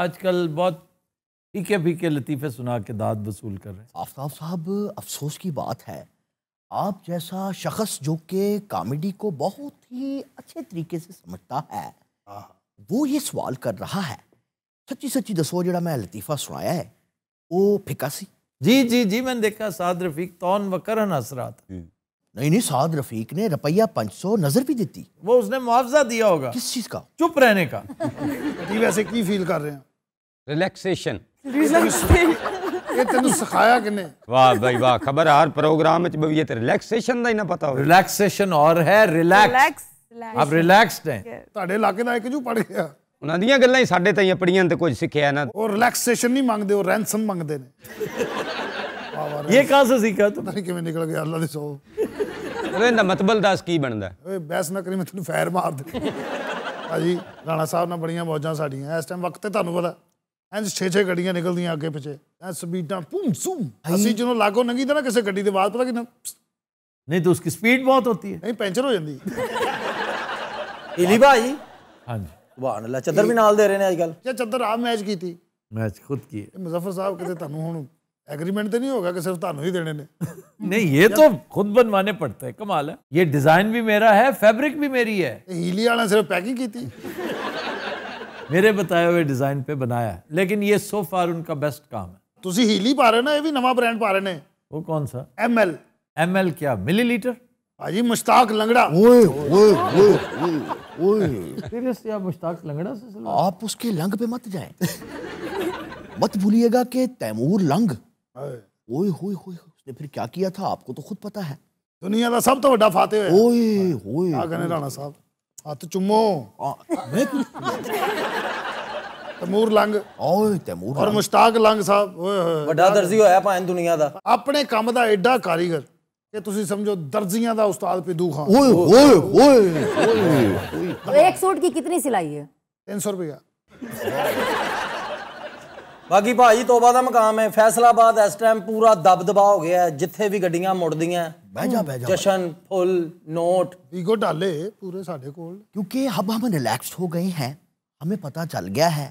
आजकल बहुत फीके फीके लतीफ़े सुना के दाद वसूल कर रहे हैं आफ्ताब साहब अफसोस की बात है आप जैसा शख्स जो के कॉमेडी को बहुत ही अच्छे तरीके से समझता है वो ये सवाल कर रहा है सच्ची सच्ची दसो जो मैं लतीफ़ा सुनाया है वो फिका सी जी जी जी मैंने देखा साद रफीक तौन व करन असरा था नहीं नहीं साद रफीक ने रुपया पाँच सौ नजर भी देती वो उसने मुआवजा दिया होगा किस चीज का चुप रहने का जी वैसे की फील कर रहे हैं रिलैक्सेशन ਇਹ ਤੈਨੂੰ ਸਿਖਾਇਆ ਕਿਨੇ ਵਾਹ ਭਾਈ ਵਾਹ ਖਬਰ ਹਰ ਪ੍ਰੋਗਰਾਮ ਵਿੱਚ ਬਵੀਏ ਤੇ ਰਿਲੈਕਸੇਸ਼ਨ ਦਾ ਹੀ ਨਾ ਪਤਾ ਹੋਵੇ ਰਿਲੈਕਸੇਸ਼ਨ ਔਰ ਹੈ ਰਿਲੈਕਸ ਆਪ ਰਿਲੈਕਸਡ ਹੈ ਤੁਹਾਡੇ ਇਲਾਕੇ ਦਾ ਇੱਕ ਜੂ ਪੜ ਗਿਆ ਉਹਨਾਂ ਦੀਆਂ ਗੱਲਾਂ ਹੀ ਸਾਡੇ ਤਾਈਂ ਪੜੀਆਂ ਤੇ ਕੁਝ ਸਿੱਖਿਆ ਨਾ ਉਹ ਰਿਲੈਕਸੇਸ਼ਨ ਨਹੀਂ ਮੰਗਦੇ ਉਹ ਰੈਂਸਮ ਮੰਗਦੇ ਨੇ ਇਹ ਕਾਹਸੇ ਸਿੱਖਿਆ ਤੂੰ ਪਤਾ ਨਹੀਂ ਕਿਵੇਂ ਨਿਕਲ ਗਿਆ ਅੱਲਾ ਦੀ ਸੌ ਉਹ ਇਹਦਾ ਮਤਬਲ ਦੱਸ ਕੀ ਬਣਦਾ ਓਏ ਬੈਸ ਨਾ ਕਰੀ ਮੈਂ ਤੈਨੂੰ ਫਾਇਰ ਮਾਰ ਦੇ ਭਾਜੀ ਰਾਣਾ ਸਾਹਿਬ ਨਾਲ ਬੜੀਆਂ ਮੌਜਾਂ ਸਾਡੀਆਂ ਇਸ ਟਾਈਮ ਵਕਤ ਤੇ ਤੁਹਾਨੂੰ ਪਤਾ ਐਂ ਛੇ ਛੇ ਗੱਡੀਆਂ ਨਿਕਲਦੀਆਂ ਅੱਗੇ ਪਿੱਛੇ ਐ ਸਪੀਡਾਂ ਪੂਮ ਸੂਮ ਅਸੀਂ ਜਦੋਂ ਲਾਗੋ ਨੰਗੀ ਤਾਂ ਨਾ ਕਿਸੇ ਗੱਡੀ ਦੇ ਬਾਅਦ ਪਤਾ ਕਿੰਨਾ नहीं तो उसकी स्पीड बहुत होती है नहीं पंचर हो जाती है इली भाई हाँ जी वाह अल्लाह चदर भी नाल दे रहे ने आजकल या चदर आप मैच की थी मैच खुद की मुजफ्फर साहब कहते ਤੁਹਾਨੂੰ ਹੁਣ एग्रीमेंट तो नहीं होगा कि सिर्फ तानू ही देने ने नहीं ये तो खुद बनवाने पड़ते हैं कमाल है ये डिजाइन भी मेरा है फैब्रिक भी मेरी है हीली आना सिर्फ पैकिंग की थी मेरे बताए हुए डिजाइन पे बनाया है लेकिन ये सो फार उनका बेस्ट काम है ਤੁਸੀਂ ਹੀਲੀ ਪਾ ਰਹੇ ਨਾ ਇਹ ਵੀ ਨਵਾਂ ਬ੍ਰਾਂਡ ਪਾ ਰਹੇ ਨੇ ਉਹ ਕੌਣ ਸਾ ਐਮ ਐਲ क्या ਐਲ ਕੀ ਮਿਲੀਲੀਟਰ ਭਾਜੀ ਮੁਸ਼ਤਾਕ ओए ओए ओए ਓਏ ਓਏ सीरियसली आप मुश्ताक लंगड़ा से आप उसके लंग पे मत जाएं मत भूलिएगा कि तैमूर लंग ओए होए होए उसने फिर क्या किया था आपको तो खुद पता है दुनिया का सब तो बड़ा फाते हुए ओए होए राणा साहब हाथ चुमो तैमूर लंग ओए तैमूर और मुश्ताक लंग साहब ओए बड़ा दर्जी होया पाए दुनिया का अपने काम का एड़ा कारीगर ਕਿ ਤੁਸੀਂ ਸਮਝੋ ਦਰਜ਼ੀਆਂ ਦਾ ਉਸਤਾਦ ਪਿੱਦੂ ਖਾਨ ਓਏ ਓਏ ਓਏ ਓਏ ਇੱਕ ਸੂਟ ਦੀ ਕਿੰਨੀ ਸਿਲਾਈ ਹੈ 300 ਰੁਪਏ बाकी भाजी ਤੋਬਾ का ਮਕਾਮ है ਫੈਸਲਾਬਾਦ ਇਸ ਟਾਈਮ ਪੂਰਾ ਦਬਦਬਾ ਹੋ ਗਿਆ ਹੈ ਜਿੱਥੇ ਵੀ ਗੱਡੀਆਂ ਮੁੜਦੀਆਂ ਬਹਿ जशन फुल नोट ईगो डाले पूरे साढ़े को क्योंकि अब हम रिलैक्स हो गए हैं हमें पता चल गया है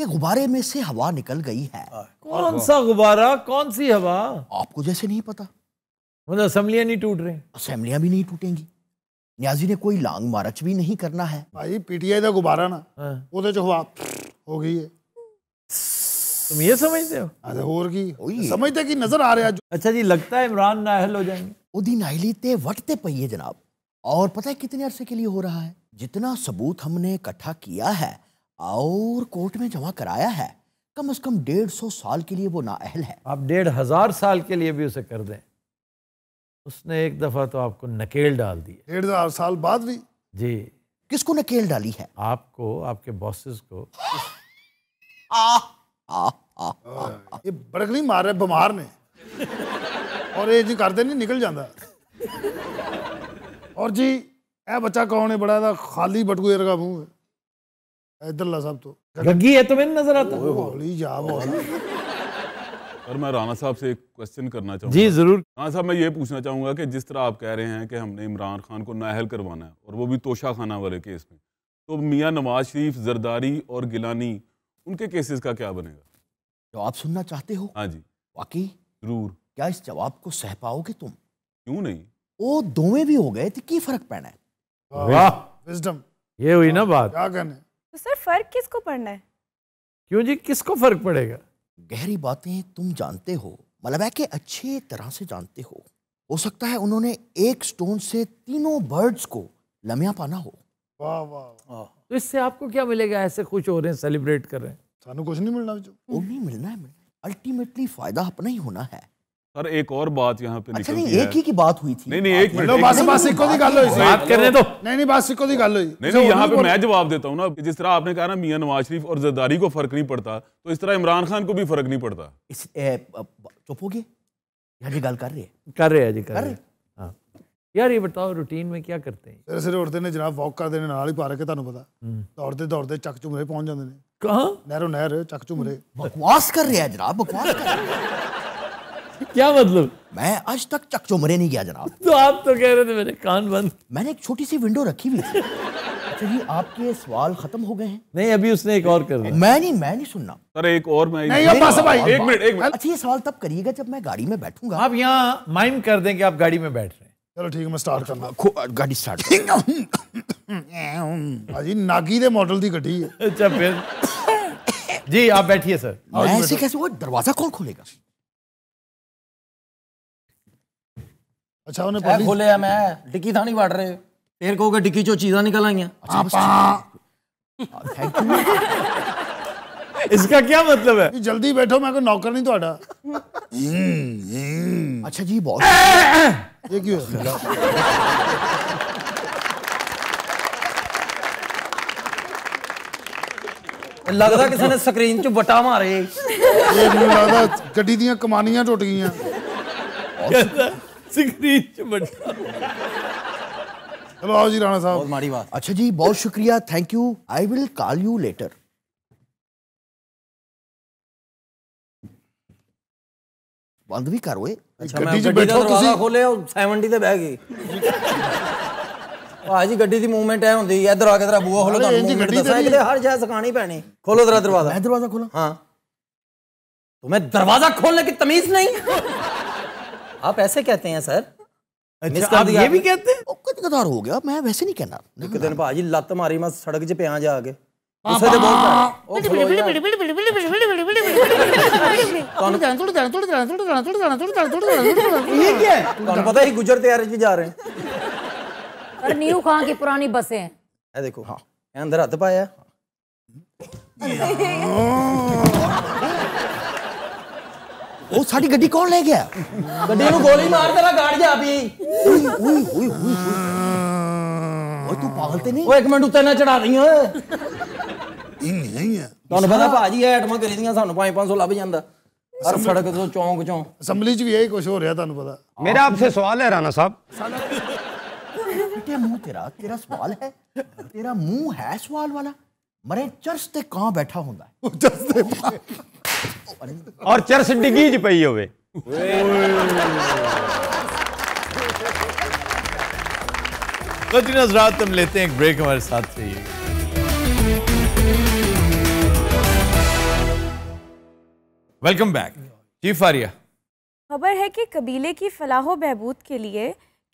कि गुब्बारे में से हवा निकल गई है कौन सा गुब्बारा कौन सी हवा आपको जैसे नहीं पता मतलब असम्बलियां नहीं टूट रही असेंबलियां भी नहीं टूटेंगी न्याजी ने कोई लांग मार्च भी नहीं करना है ਭਾਈ ਪੀਟੀਆਈ ਦਾ ਗੁਬਾਰਾ ਨਾ ਉਹਦੇ ਚ ਹਵਾ ਹੋ ਗਈ ਹੈ तुम ये समझते हो अरे और की समझते कि नजर आ रहा है अच्छा जी लगता है इमरान नाहल हो जाएंगे उदी नाहली ते वटते पई है जनाब और पता है कितने अरसे के लिए हो रहा है जितना सबूत हमने इकट्ठा किया है और कोर्ट में जमा कराया है कम से कम डेढ़ सौ साल के लिए वो नाअहल है आप डेढ़ हजार साल के लिए भी उसे कर दें उसने एक दफा तो आपको नकेल डाल दी डेढ़ हजार साल बाद भी जी किसको नकेल डाली है आपको आपके बॉसेस को आ, आ, ਇਹ ਬੜਕ ਨਹੀਂ ਮਾਰ ਰਿਹਾ ਬਿਮਾਰ ਨੇ ਔਰ ਇਹ ਜੀ ਕਰਦੇ ਨਹੀਂ ਨਿਕਲ ਜਾਂਦਾ ਔਰ ਜੀ ਇਹ ਬੱਚਾ ਕੌਣ ਹੈ ਬੜਾ ਦਾ ਖਾਲੀ ਬਟੂਏ ਵਰਗਾ ਮੂੰਹ ਹੈ ਇਧਰਲਾ ਸਭ ਤੋਂ ਗੱਗੀ है तो मैंने नजर आता ओए होली जा और मैं राणा साहब से एक क्वेश्चन करना चाहूँगा जी ज़रूर राणा साहब मैं ये पूछना चाहूँगा कि जिस तरह आप कह रहे हैं कि हमने इमरान खान को नाहल करवाना है और वो भी तोशा खाना वाले केस में तो मियां नवाज शरीफ जरदारी और गिलानी उनके केसेस का क्या बनेगा जवाब सुनना चाहते हो हाँ जी वाकई जरूर क्या इस जवाब को सह पाओगे तुम क्यों नहीं ओ दोवे भी हो गए थे की फर्क पड़ना है वाह विजडम ये हुई ना बात क्या करना तो सर फर्क किसको पड़ना है क्यों जी किसको फर्क पड़ेगा गहरी बातें तुम जानते हो मतलब है कि अच्छे तरह से जानते हो हो सकता है उन्होंने एक स्टोन से तीनों बर्ड्स को लमिया पाना हो वाह वाह तो इससे आपको क्या मिलेगा ऐसे खुश हो रहे हैं सेलिब्रेट कर रहे हैं ਸਾਨੂੰ ਕੁਝ ਨਹੀਂ ਮਿਲਣਾ ਵਿੱਚੋਂ ਉਹ मिलना है अल्टीमेटली फायदा अपना ही होना है सर एक और बात यहाँ पे अच्छा नहीं एक ही की बात हुई थी नहीं नहीं एक मिनट बस बस इको दी गल बात करने दो नहीं नहीं बस इको दी गल नहीं नहीं यहाँ पे मैं जवाब देता हूँ ना जिस तरह आपने कहा ना मियां नवाज शरीफ और जरदारी को फर्क नहीं पड़ता तो इस तरह इमरान खान को भी फर्क नहीं पड़ता चुप हो गए यार गल कर रहे कर रहे जी कर रहे हाँ। यार ये बताओ रूटीन में क्या करते हैं सिर उठते ने जनाब वॉक करते हैं नाल ही पार्क है ਤੁਹਾਨੂੰ ਪਤਾ ਦੌੜਦੇ ਦੌੜਦੇ ਚੱਕ ਚੁਮਰੇ ਪਹੁੰਚ ਜਾਂਦੇ ਨੇ कहा नहरो नहर चकचुम रे बकवास कर रहे हैं जनाब बकवास कर रहे क्या मतलब मैं आज तक चकचुमरे नहीं गया जनाब तो आप तो कह रहे थे मेरे कान बंद मैंने एक छोटी सी विंडो रखी हुई थी अच्छा जी आपके सवाल खत्म हो गए हैं नहीं अभी उसने एक और कर दिया मैं नहीं मैं नहीं सुनना अरे एक और मैं नहीं अब बस भाई एक मिनट एक मिनट अच्छा ये सवाल तब करिएगा जब मैं गाड़ी में बैठूंगा आप यहाँ माइम कर दें कि आप गाड़ी में बैठ रहे हैं ਚਲੋ ਠੀਕ ਮੈਂ ਸਟਾਰਟ ਕਰਨਾ ਗੱਡੀ ਸਟਾਰਟ ਭਾਜੀ नागी ਦੇ ਮਾਡਲ ਦੀ ਗੱਡੀ ਹੈ ਅੱਛਾ ਫਿਰ जी आप बैठिए सर ऐसे कैसे वो दरवाजा कौन खोलेगा अच्छा उन्हें खोले या मैं डिक्की था नहीं बांट रहे फिर कहोगे डिक्की चो चीजा निकल आई अच्छा, इसका क्या मतलब है जल्दी बैठो मैं कोई नौकर नहीं थोड़ा तो हम्म, हम्म। अच्छा जी बहुत ये क्यों लगता किसी ने स्क्रीन चो बटा मारे लगता ग्डी दमानियां टुट गई अच्छा बहुत शुक्रिया thank you I will call बंद भी करो अच्छा, खोले बह गई ਭਾਜੀ ਗੱਡੀ ਦੀ ਮੂਵਮੈਂਟ ਐ ਹੁੰਦੀ ਐ ਇਧਰ ਆ ਕੇ ਤੇਰਾ ਬੂਆ ਖੋਲੋ ਤੁਹਾਨੂੰ ਮੂਵਮੈਂਟ ਦੱਸਾਂ ਕਿਤੇ ਹਰ ਜਗ੍ਹਾ ਸਕਾਣੀ ਪੈਣੀ ਖੋਲੋ ਤੇਰਾ ਦਰਵਾਜ਼ਾ ਮੈਂ ਦਰਵਾਜ਼ਾ ਖੋਲਾਂ ਹਾਂ तुम्हें दरवाजा खोलने की तमीज नहीं आप ऐसे कहते हैं सर अच्छा, आप ये भी कहते हैं कदगदार हो गया मैं वैसे नहीं कहना एक दिन भाजी लत मारी मैं सड़क 'ਚ ਪਿਆ ਜਾ ਕੇ ਉਸੇ ਦੇ ਬੋਲ ਤੁਹਾਨੂੰ ਪਤਾ ਹੀ ਗੁਜਰ ਤੇ ਆਰਜ ਵੀ ਜਾ ਰਹੇ और न्यू खां की पुरानी बसें हैं देखो हाँ अंदर हाथ पाया ਉਹ ਸਾਡੀ ਗੱਡੀ ਕੌਣ ਲੈ ਗਿਆ ਗੱਡੀ ਨੂੰ ਗੋਲੀ ਮਾਰ ਤੇਰਾ ਗਾੜ ਜਾ ਵੀ ਉਈ ਉਈ ਉਈ ਉਈ ਓਏ ਤੂੰ ਪਾਗਲ ਤੇ ਨਹੀਂ ਓਏ ਇੱਕ ਮਿੰਟ ਉੱਤੇ ਨਾ ਚੜਾ ਰਹੀ ਓਏ ਇਹ ਨਹੀਂ ਹੈ ਤੁਹਾਨੂੰ ਪਤਾ ਭਾਜੀ ਇਹ ਆਟਮਾਂ ਕਰੀ ਦੀਆਂ ਸਾਨੂੰ 5-500 ਲੱਭ ਜਾਂਦਾ ਹਰ ਸੜਕ ਤੋਂ ਚੌਂਕ ਚੋਂ ਅਸੈਂਬਲੀ 'ਚ ਵੀ ਇਹ ਕੁਝ ਹੋ ਰਿਹਾ ਤੁਹਾਨੂੰ ਪਤਾ ਮੇਰਾ ਆਪਸੇ ਸਵਾਲ ਹੈ ਰਾਣਾ ਸਾਹਿਬ बेटे मुंह तेरा तेरा सवाल है तेरा मुंह है सवाल वाला मरे चर्च ते कहां बैठा ਹੁੰਦਾ ਹੈ चर्च ਤੇ ਔਰ ਚਰਚ ਡਿੱਗੀ ਚ ਪਈ ਹੋਵੇ तो जी नजरात हम लेते हैं एक ब्रेक हमारे साथ से ही वेलकम बैक जी फारिया खबर है कि कबीले की फलाहो बहबूद के लिए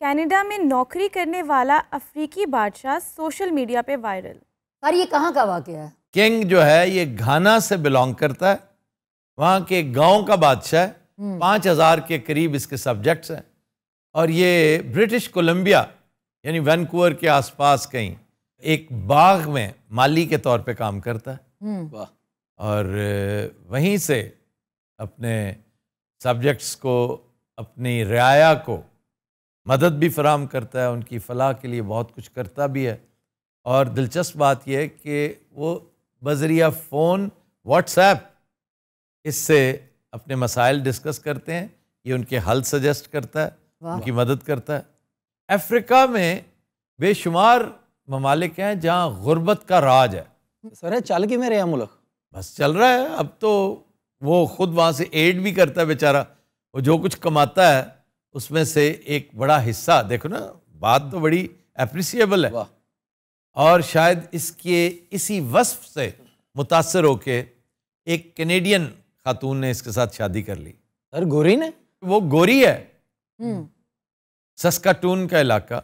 कनाडा में नौकरी करने वाला अफ्रीकी बादशाह सोशल मीडिया पे वायरल सर ये कहाँ का वाक्य है किंग जो है ये घाना से बिलोंग करता है वहाँ के गांव का बादशाह है हम्म। पाँच हज़ार के करीब इसके सब्जेक्ट्स हैं और ये ब्रिटिश कोलंबिया यानी वैनकूवर के आसपास कहीं एक बाग में माली के तौर पे काम करता है हम्म। और वहीं से अपने सब्जेक्ट्स को अपनी रियाया को मदद भी फराम करता है उनकी फलाह के लिए बहुत कुछ करता भी है और दिलचस्प बात यह है कि वो बजरिया फ़ोन व्हाट्सएप इससे अपने मसाइल डिस्कस करते हैं ये उनके हल सजेस्ट करता है उनकी मदद करता है अफ्रीका में बेशुमार ममालिक हैं जहाँ गुर्बत का राज है सर चल के मेरे यहाँ मुल्क बस चल रहा है अब तो वो खुद वहाँ से एड भी करता है बेचारा वो जो कुछ कमाता है उसमें से एक बड़ा हिस्सा देखो ना बात तो बड़ी अप्रिसिएबल है और शायद इसके इसी वस्फ से मुतासर होके एक कैनेडियन खातून ने इसके साथ शादी कर ली सर गोरी ने वो गोरी है सस्काटून हम्म। का इलाका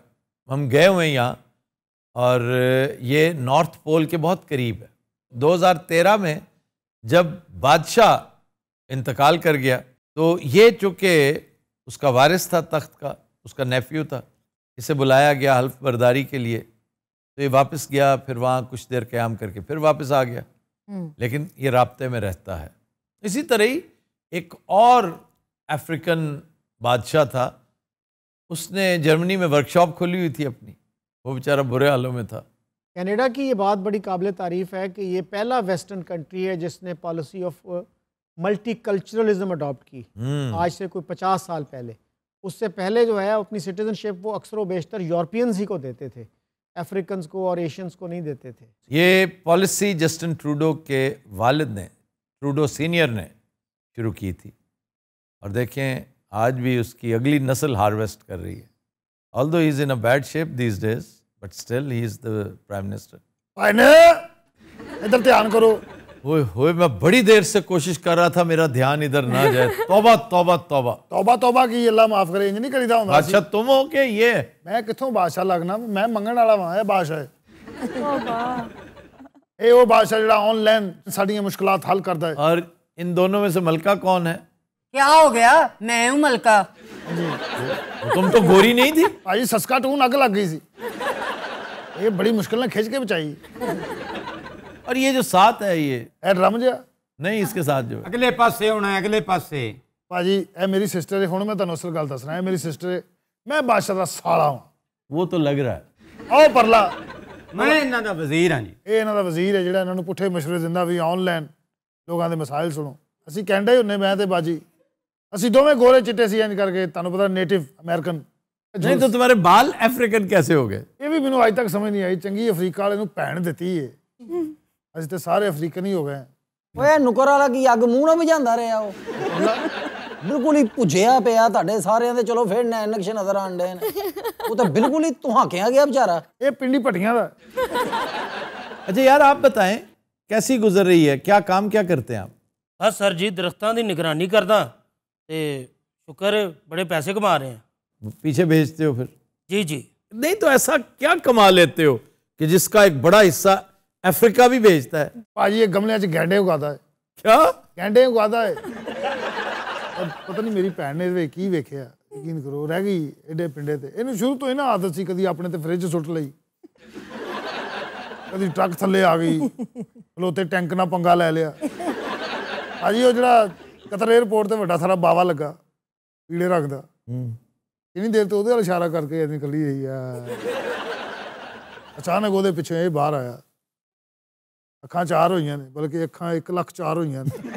हम गए हुए हैं यहाँ और ये नॉर्थ पोल के बहुत करीब है 2013 में जब बादशाह इंतकाल कर गया तो ये चूँकि उसका वारिस था तख्त का उसका नेफ्यू था इसे बुलाया गया हल्फ बर्दारी के लिए तो ये वापस गया फिर वहाँ कुछ देर क्याम करके फिर वापस आ गया हम्म। लेकिन ये रबते में रहता है इसी तरह ही एक और अफ्रीकन बादशाह था उसने जर्मनी में वर्कशॉप खोली हुई थी अपनी वो बेचारा बुरे हालों में था कनाडा की ये बात बड़ी काबिल तारीफ़ है कि ये पहला वेस्टर्न कंट्री है जिसने पॉलिसी ऑफ मल्टी अडॉप्ट की हम्म। आज से कोई पचास साल पहले उससे पहले जो है अपनी सिटीजनशिप वो अक्सर व बेशतर यूरोपियंस ही को देते थे अफ्रीकन को और एशियंस को नहीं देते थे ये पॉलिसी जस्टिन ट्रूडो के वालिद ने ट्रूडो सीनियर ने शुरू की थी और देखें आज भी उसकी अगली नस्ल हार्वेस्ट कर रही है although is in a bad shape this days but still he is the prime minister इधर ध्यान करो ओए ओए मैं बड़ी देर से कोशिश कर रहा था मेरा ध्यान इधर ना जाए तौबा तौबा तौबा तौबा तौबा की अल्लाह माफ करे इंज नहीं करी था अच्छा तुम हो के ये मैं किथों बादशाह लगना मैं मंगण वाला वहां है बादशाह है तौबा ए वो बादशाह जड़ा ऑनलाइन साड़ी मुश्किलात हल करता है और इन दोनों में से मलका कौन है क्या हो गया मैं हूं मलका तो तुम तो गोरी नहीं थी भाई सस्का टू अग लग गई थी ये बड़ी मुश्किल ने खींच के बचाई और ये जो साथ है ये रम नहीं इसके साथ जो अगले पास होना अगले पास भाजी ए मेरी सिस्टर है हूँ मैं तुम असल गल दस रहा है मेरी सिस्टर है मैं बादशाह का सला हूँ वो तो लग रहा है आओ परला मैं इन्हों का वजीर हाँ जी ये का वजीर है जोड़ा पुठे मशुरे दिता भी ऑनलाइन लोगों के मिसाइल सुनो असं कैंडे ही होंने मैं बाजी असं दोवें गोरे चिट्टे से इंज करके तुम पता नेटिव अमेरिकन नहीं तो तुम्हारे बाल अफ्रीकन कैसे हो गए ये भी मैं अज तक समझ नहीं आई चंकी अफरीका भैन दिती है ਅਸੀਂ ਤੇ ਸਾਰੇ ਅਫਰੀਕਨ ਹੀ ਹੋ ਗਏ ਓਏ ਨੁਕਰ ਵਾਲਾ ਕੀ ਅੱਗ ਮੂੰਹ ਨਾਲ ਵਜਾਂਦਾ ਰਿਹਾ ਉਹ ਬਿਲਕੁਲ ਹੀ ਪੁੱਜਿਆ ਪਿਆ ਤੁਹਾਡੇ ਸਾਰਿਆਂ ਦੇ ਚਲੋ ਫੇਰ ਨੈਣ ਨਕਸ਼ੇ ਨਜ਼ਰ ਆਣ ਡੇ ਨੇ ਉਹ ਤਾਂ ਬਿਲਕੁਲ ਹੀ ਤੁਹਾਕਿਆ ਗਿਆ ਵਿਚਾਰਾ ਇਹ ਪਿੰਡੀ ਪਟੀਆਂ ਦਾ ਅੱਛਾ ਯਾਰ ਆਪ ਬਤਾਏ ਕੈਸੀ ਗੁਜ਼ਰ ਰਹੀ ਹੈ ਕੀ ਕੰਮ ਕੀ ਕਰਤੇ ਆਪ आप ਸਰ ਜੀ ਦਰਖਤਾਂ ਦੀ ਨਿਗਰਾਨੀ ਕਰਦਾ ਤੇ ਸ਼ੁਕਰ ਬੜੇ ਪੈਸੇ ਕਮਾ ਰਹੇ ਆ ਪਿੱਛੇ ਵੇਚਦੇ ਹੋ ਫਿਰ ਜੀ ਜੀ ਨਹੀਂ ਤਾਂ ਐਸਾ ਕੀ ਕਮਾ कमा ਹੋ ਕਿ ਜਿਸ ਦਾ ਇੱਕ ਬੜਾ ਹਿੱਸਾ अफ्रीका ਵੀ ਵੇਚਦਾ ਹੈ ਭਾਜੀ ਇਹ ਗਮਲਿਆਂ 'ਚ ਗੈਂਡੇ ਉਗਾਦਾ ਹੈ ਕਿਆ ਗੈਂਡੇ ਉਗਾਦਾ ਹੈ ਪਤਾ ਨਹੀਂ ਮੇਰੀ ਭੈਣ ਨੇ ਇਹ ਕੀ ਵੇਖਿਆ ਯਕੀਨ ਕਰੋ ਰਹਿ ਗਈ ਐਡੇ ਪਿੰਡੇ ਤੇ ਇਹਨੂੰ ਸ਼ੁਰੂ ਤੋਂ ਹੀ ਨਾ ਆਦਤ ਸੀ ਕਦੀ ਆਪਣੇ ਤੇ ਫ੍ਰਿਜ ਸੁੱਟ ਲਈ ਕਦੀ ਟਰੱਕ ਥੱਲੇ ਆ ਗਈ ਖਲੋਤੇ ਟੈਂਕ ਨਾਲ ਪੰਗਾ ਲੈ ਲਿਆ ਭਾਜੀ ਉਹ ਜਿਹੜਾ ਕਤਰ 에ਰਪੋਰਟ ਤੇ ਵੱਡਾ ਸਾਰਾ ਬਾਵਾ ਲੱਗਾ ਕੀੜੇ ਰੱਖਦਾ ਹੂੰ ਇਨੀ ਦੇਰ ਤੋਂ ਉਹਦੇ ਵੱਲ ਇਸ਼ਾਰਾ ਕਰਕੇ ਐਂ ਨਿਕਲੀ ਰਹੀ ਆ ਅਚਾਨਕ ਉਹਦੇ ਪਿੱਛੇ ਇਹ ਬਾਹਰ ਆਇਆ ਅੱਖਾਂ ਚਾਰ ਹੋਈਆਂ ਨੇ ਬਲਕਿ ਅੱਖਾਂ 1 ਲੱਖ ਚਾਰ ਹੋਈਆਂ ਨੇ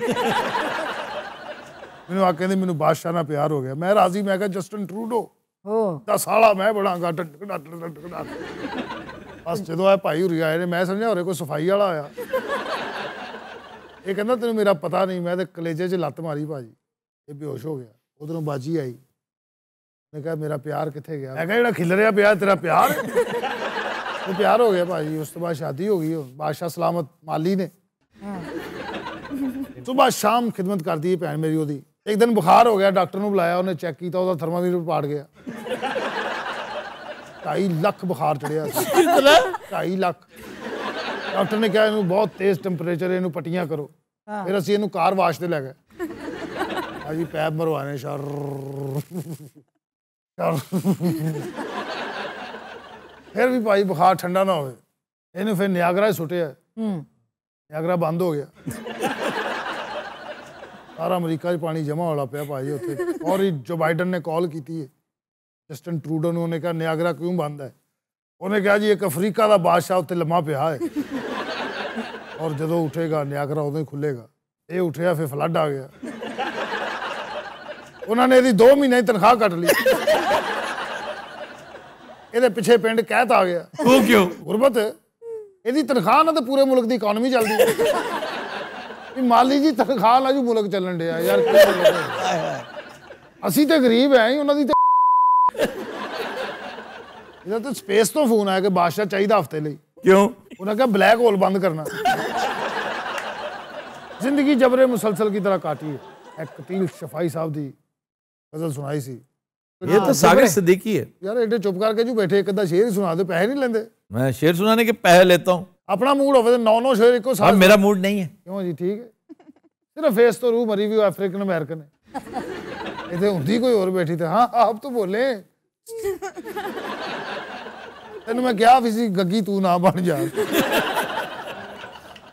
ਮੈਨੂੰ ਆ ਕਹਿੰਦੇ ਮੈਨੂੰ ਬਾਦਸ਼ਾਹ ਨਾਲ ਪਿਆਰ ਹੋ ਗਿਆ ਮੈਂ ਰਾਜ਼ੀ ਮੈਂ ਕਿਹਾ ਜਸਟਨ ਟਰੂਡੋ ਹੋ ਦਾ ਸਾਲਾ ਮੈਂ ਬਣਾਂਗਾ ਡੱਡ ਡੱਡ ਡੱਡ ਬਸ ਜਦੋਂ ਆ ਭਾਈ ਹੁਰੀ ਆਏ ਨੇ ਮੈਂ ਸਮਝਿਆ ਹੋਰੇ ਕੋਈ ਸਫਾਈ ਵਾਲਾ ਆਇਆ ਇਹ ਕਹਿੰਦਾ ਤੈਨੂੰ ਮੇਰਾ ਪਤਾ ਨਹੀਂ ਮੈਂ ਤੇ ਕਲੇਜੇ 'ਚ ਲੱਤ ਮਾਰੀ ਭਾਜੀ ਇਹ ਬੇਹੋਸ਼ ਹੋ ਗਿਆ ਉਧਰੋਂ ਬਾਜੀ ਆਈ ਮੈਂ ਕਿਹਾ ਮੇਰਾ ਪਿਆਰ ਕਿੱਥੇ ਗਿਆ ਮੈਂ ਕਿਹਾ ਜਿਹੜਾ ਖਿਲ ਰਿਹਾ ਪਿਆ ਤੇਰਾ ਪਿਆਰ तो प्यार हो गया भाजी उस तो बाद शादी हो गई हो बादशाह सलामत माली ने सुबह हाँ। तो शाम खिदमत कर दी भैन मेरी ओरी एक दिन बुखार हो गया डॉक्टर ने बुलाया उन्हें चेक किया उसका थर्मामीटर पाड़ गया ढाई लख बुखार चढ़िया ढाई लख डॉक्टर ने कहा इन्हों बहुत तेज टैंपरेचर इन पट्टियां करो हाँ। फिर असं इनू कार वाश से लै गए भाजी पैप मरवाने शर शर फिर भी भाई बुखार ठंडा ना हो फिर न्यागरा ही सुटिया हम्म। न्यागरा बंद हो गया सारा अमरीका पानी जमा होला पाया भाई उ और जो बाइडन ने कॉल की जस्टिन ट्रूडो उन्हें कहा न्यागरा क्यों बंद है उन्हें कहा जी एक अफ्रीका का बादशाह उत्ते लम्मा पिया है और जो उठेगा न्यागरा उदों ही खुलेगा ये उठे फिर फ्लड आ गया उन्होंने यदि दो महीने तनखा कट ली ਇਹਦੇ ਪਿੱਛੇ ਪਿੰਡ ਕਹਿਤ ਆ ਗਿਆ ਉਹ ਕਿਉਂ ਗੁਰਬਤ ਇਹਦੀ ਤਨਖਾਹ ਨਾਲ ਤਾਂ ਪੂਰੇ ਮੁਲਕ ਦੀ ਇਕਨੋਮੀ ਚੱਲਦੀ ਹੈ ਵੀ ਮਾਲੀ ਜੀ ਤਨਖਾਹ ਨਾਲ ਜੂ ਮੁਲਕ ਚੱਲਣ ਡਿਆ ਯਾਰ ਅਸੀਂ ਤਾਂ ਗਰੀਬ ਐ ਉਹਨਾਂ ਦੀ ਇਹਦਾ ਤਾਂ ਸਪੇਸ ਤੋਂ ਫੋਨ ਆਇਆ ਕਿ ਬਾਦਸ਼ਾਹ ਚਾਹੀਦਾ ਹਫਤੇ ਲਈ ਕਿਉਂ ਉਹਨਾਂ ਕਹਾ ਬਲੈਕ ਹੋਲ ਬੰਦ ਕਰਨਾ ਜ਼ਿੰਦਗੀ ਜਬਰੇ ਮੁਸਲਸਲ ਕੀ ਤਰ੍ਹਾਂ ਕਾਟੀ ਹੈ ਇੱਕ ਕਤੀਲ ਸ਼ਫਾਈ ਸਾਹਿਬ ਦੀ ਗਜ਼ਲ ਸੁਣਾਈ ਸੀ ये तो, हाँ, तो सागर सिद्दीकी है यार एडे चुप करके जो बैठे एक अद्धा शेर सुना दे पैसे नहीं लेंदे मैं शेर सुनाने के पैसे लेता हूं अपना मूड होवे तो नौ नौ शेर एक साथ मेरा मूड नहीं है क्यों जी ठीक है सिर्फ फेस तो रूह मरी हुई अफ्रीकन अमेरिकन है इतने हुंदी कोई और बैठी थी हां आप तो बोले तन्नू मैं क्या फिजी गग्गी तू ना बन जा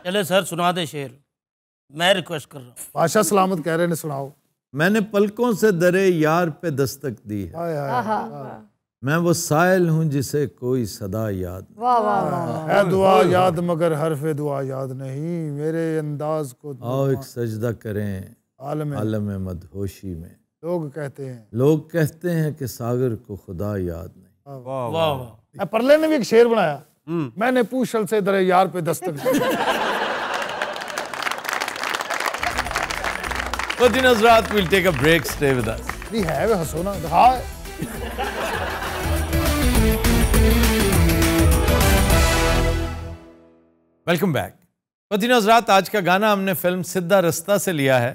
चले सर सुना दे शेर मैं रिक्वेस्ट कर रहा हूं बादशाह सलामत कह रहे ने सुनाओ मैंने पलकों से दरे यार पे दस्तक दी है आया, आया, आया, मैं वो साइल हूँ जिसे कोई सदा याद वाह वाह दुआ याद मगर हरफ दुआ याद नहीं मेरे अंदाज को आओ एक सजदा करें आलम आलम मदहोशी में लोग कहते हैं लोग कहते हैं कि सागर को खुदा याद नहीं वाह वाह परले ने भी एक शेर बनाया हम्म। मैंने पूछल से दरे यार पे दस्तक दी But dinners Razrat, we'll take a break. Stay with us. We have a Hasona. Hi. Welcome back पति नजरात आज का गाना हमने फिल्म सिद्धा रस्ता से लिया है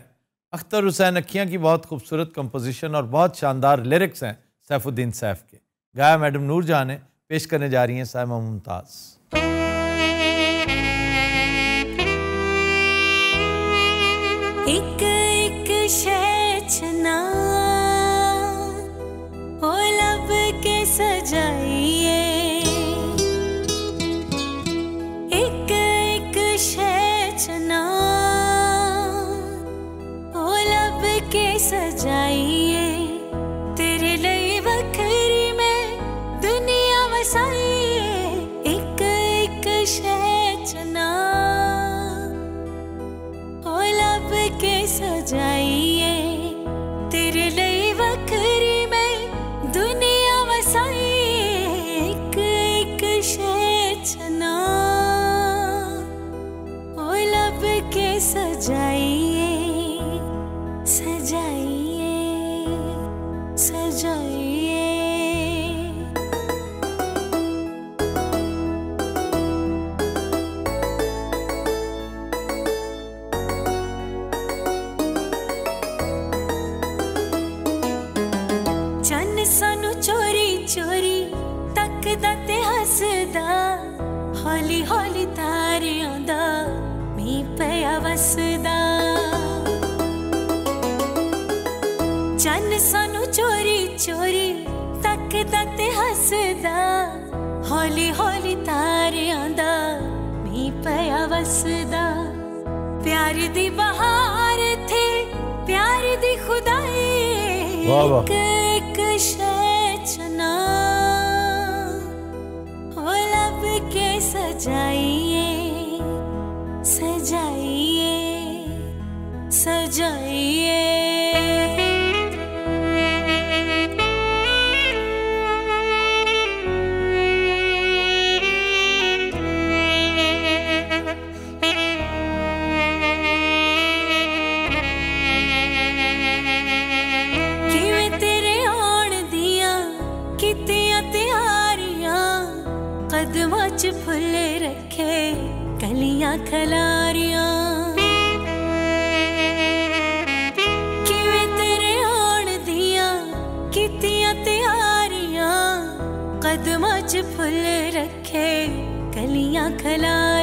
अख्तर हुसैन अखिया की बहुत खूबसूरत कंपोजिशन और बहुत शानदार लिरिक्स हैं सैफुद्दीन सैफ के गाया मैडम नूर जहाँ ने पेश करने जा रही हैं सैमा मुमताज़ एक ओ लब के सजाइए ਵਾਸਦਾ ਪਿਆਰ ਦੀ ਬਹਾਰ ਥੇ ਪਿਆਰ ਦੀ ਖੁਦਾਈ ਵਾਹ ਵਾਹ ਖਲਾਰੀਆਂ ਕਿਵੇਂ ਤੇਰੇ ਆਣ ਦੀਆਂ ਕੀਤੀਆਂ ਤਿਆਰੀਆਂ ਕਦਮਾਂ 'ਚ ਫੁੱਲ ਰੱਖੇ ਕਲੀਆਂ ਖਲਾਰੀਆਂ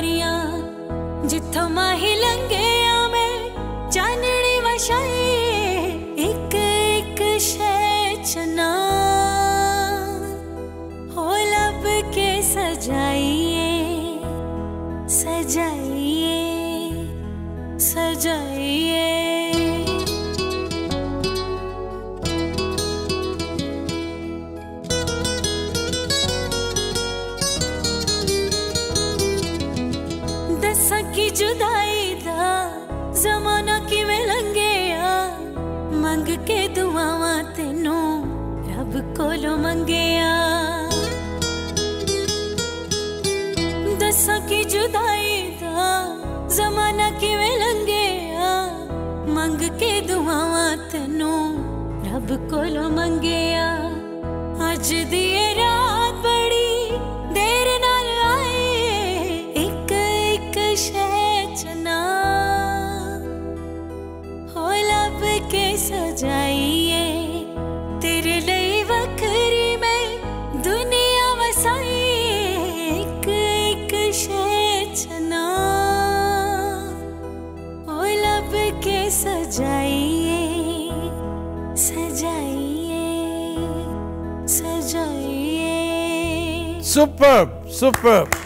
की जुदाई था जमाना की मिलेंगे मंग के दुआवा तेनों रब कोलो मंगे आ रब कोलो मंगेया अज दी Superb, superb.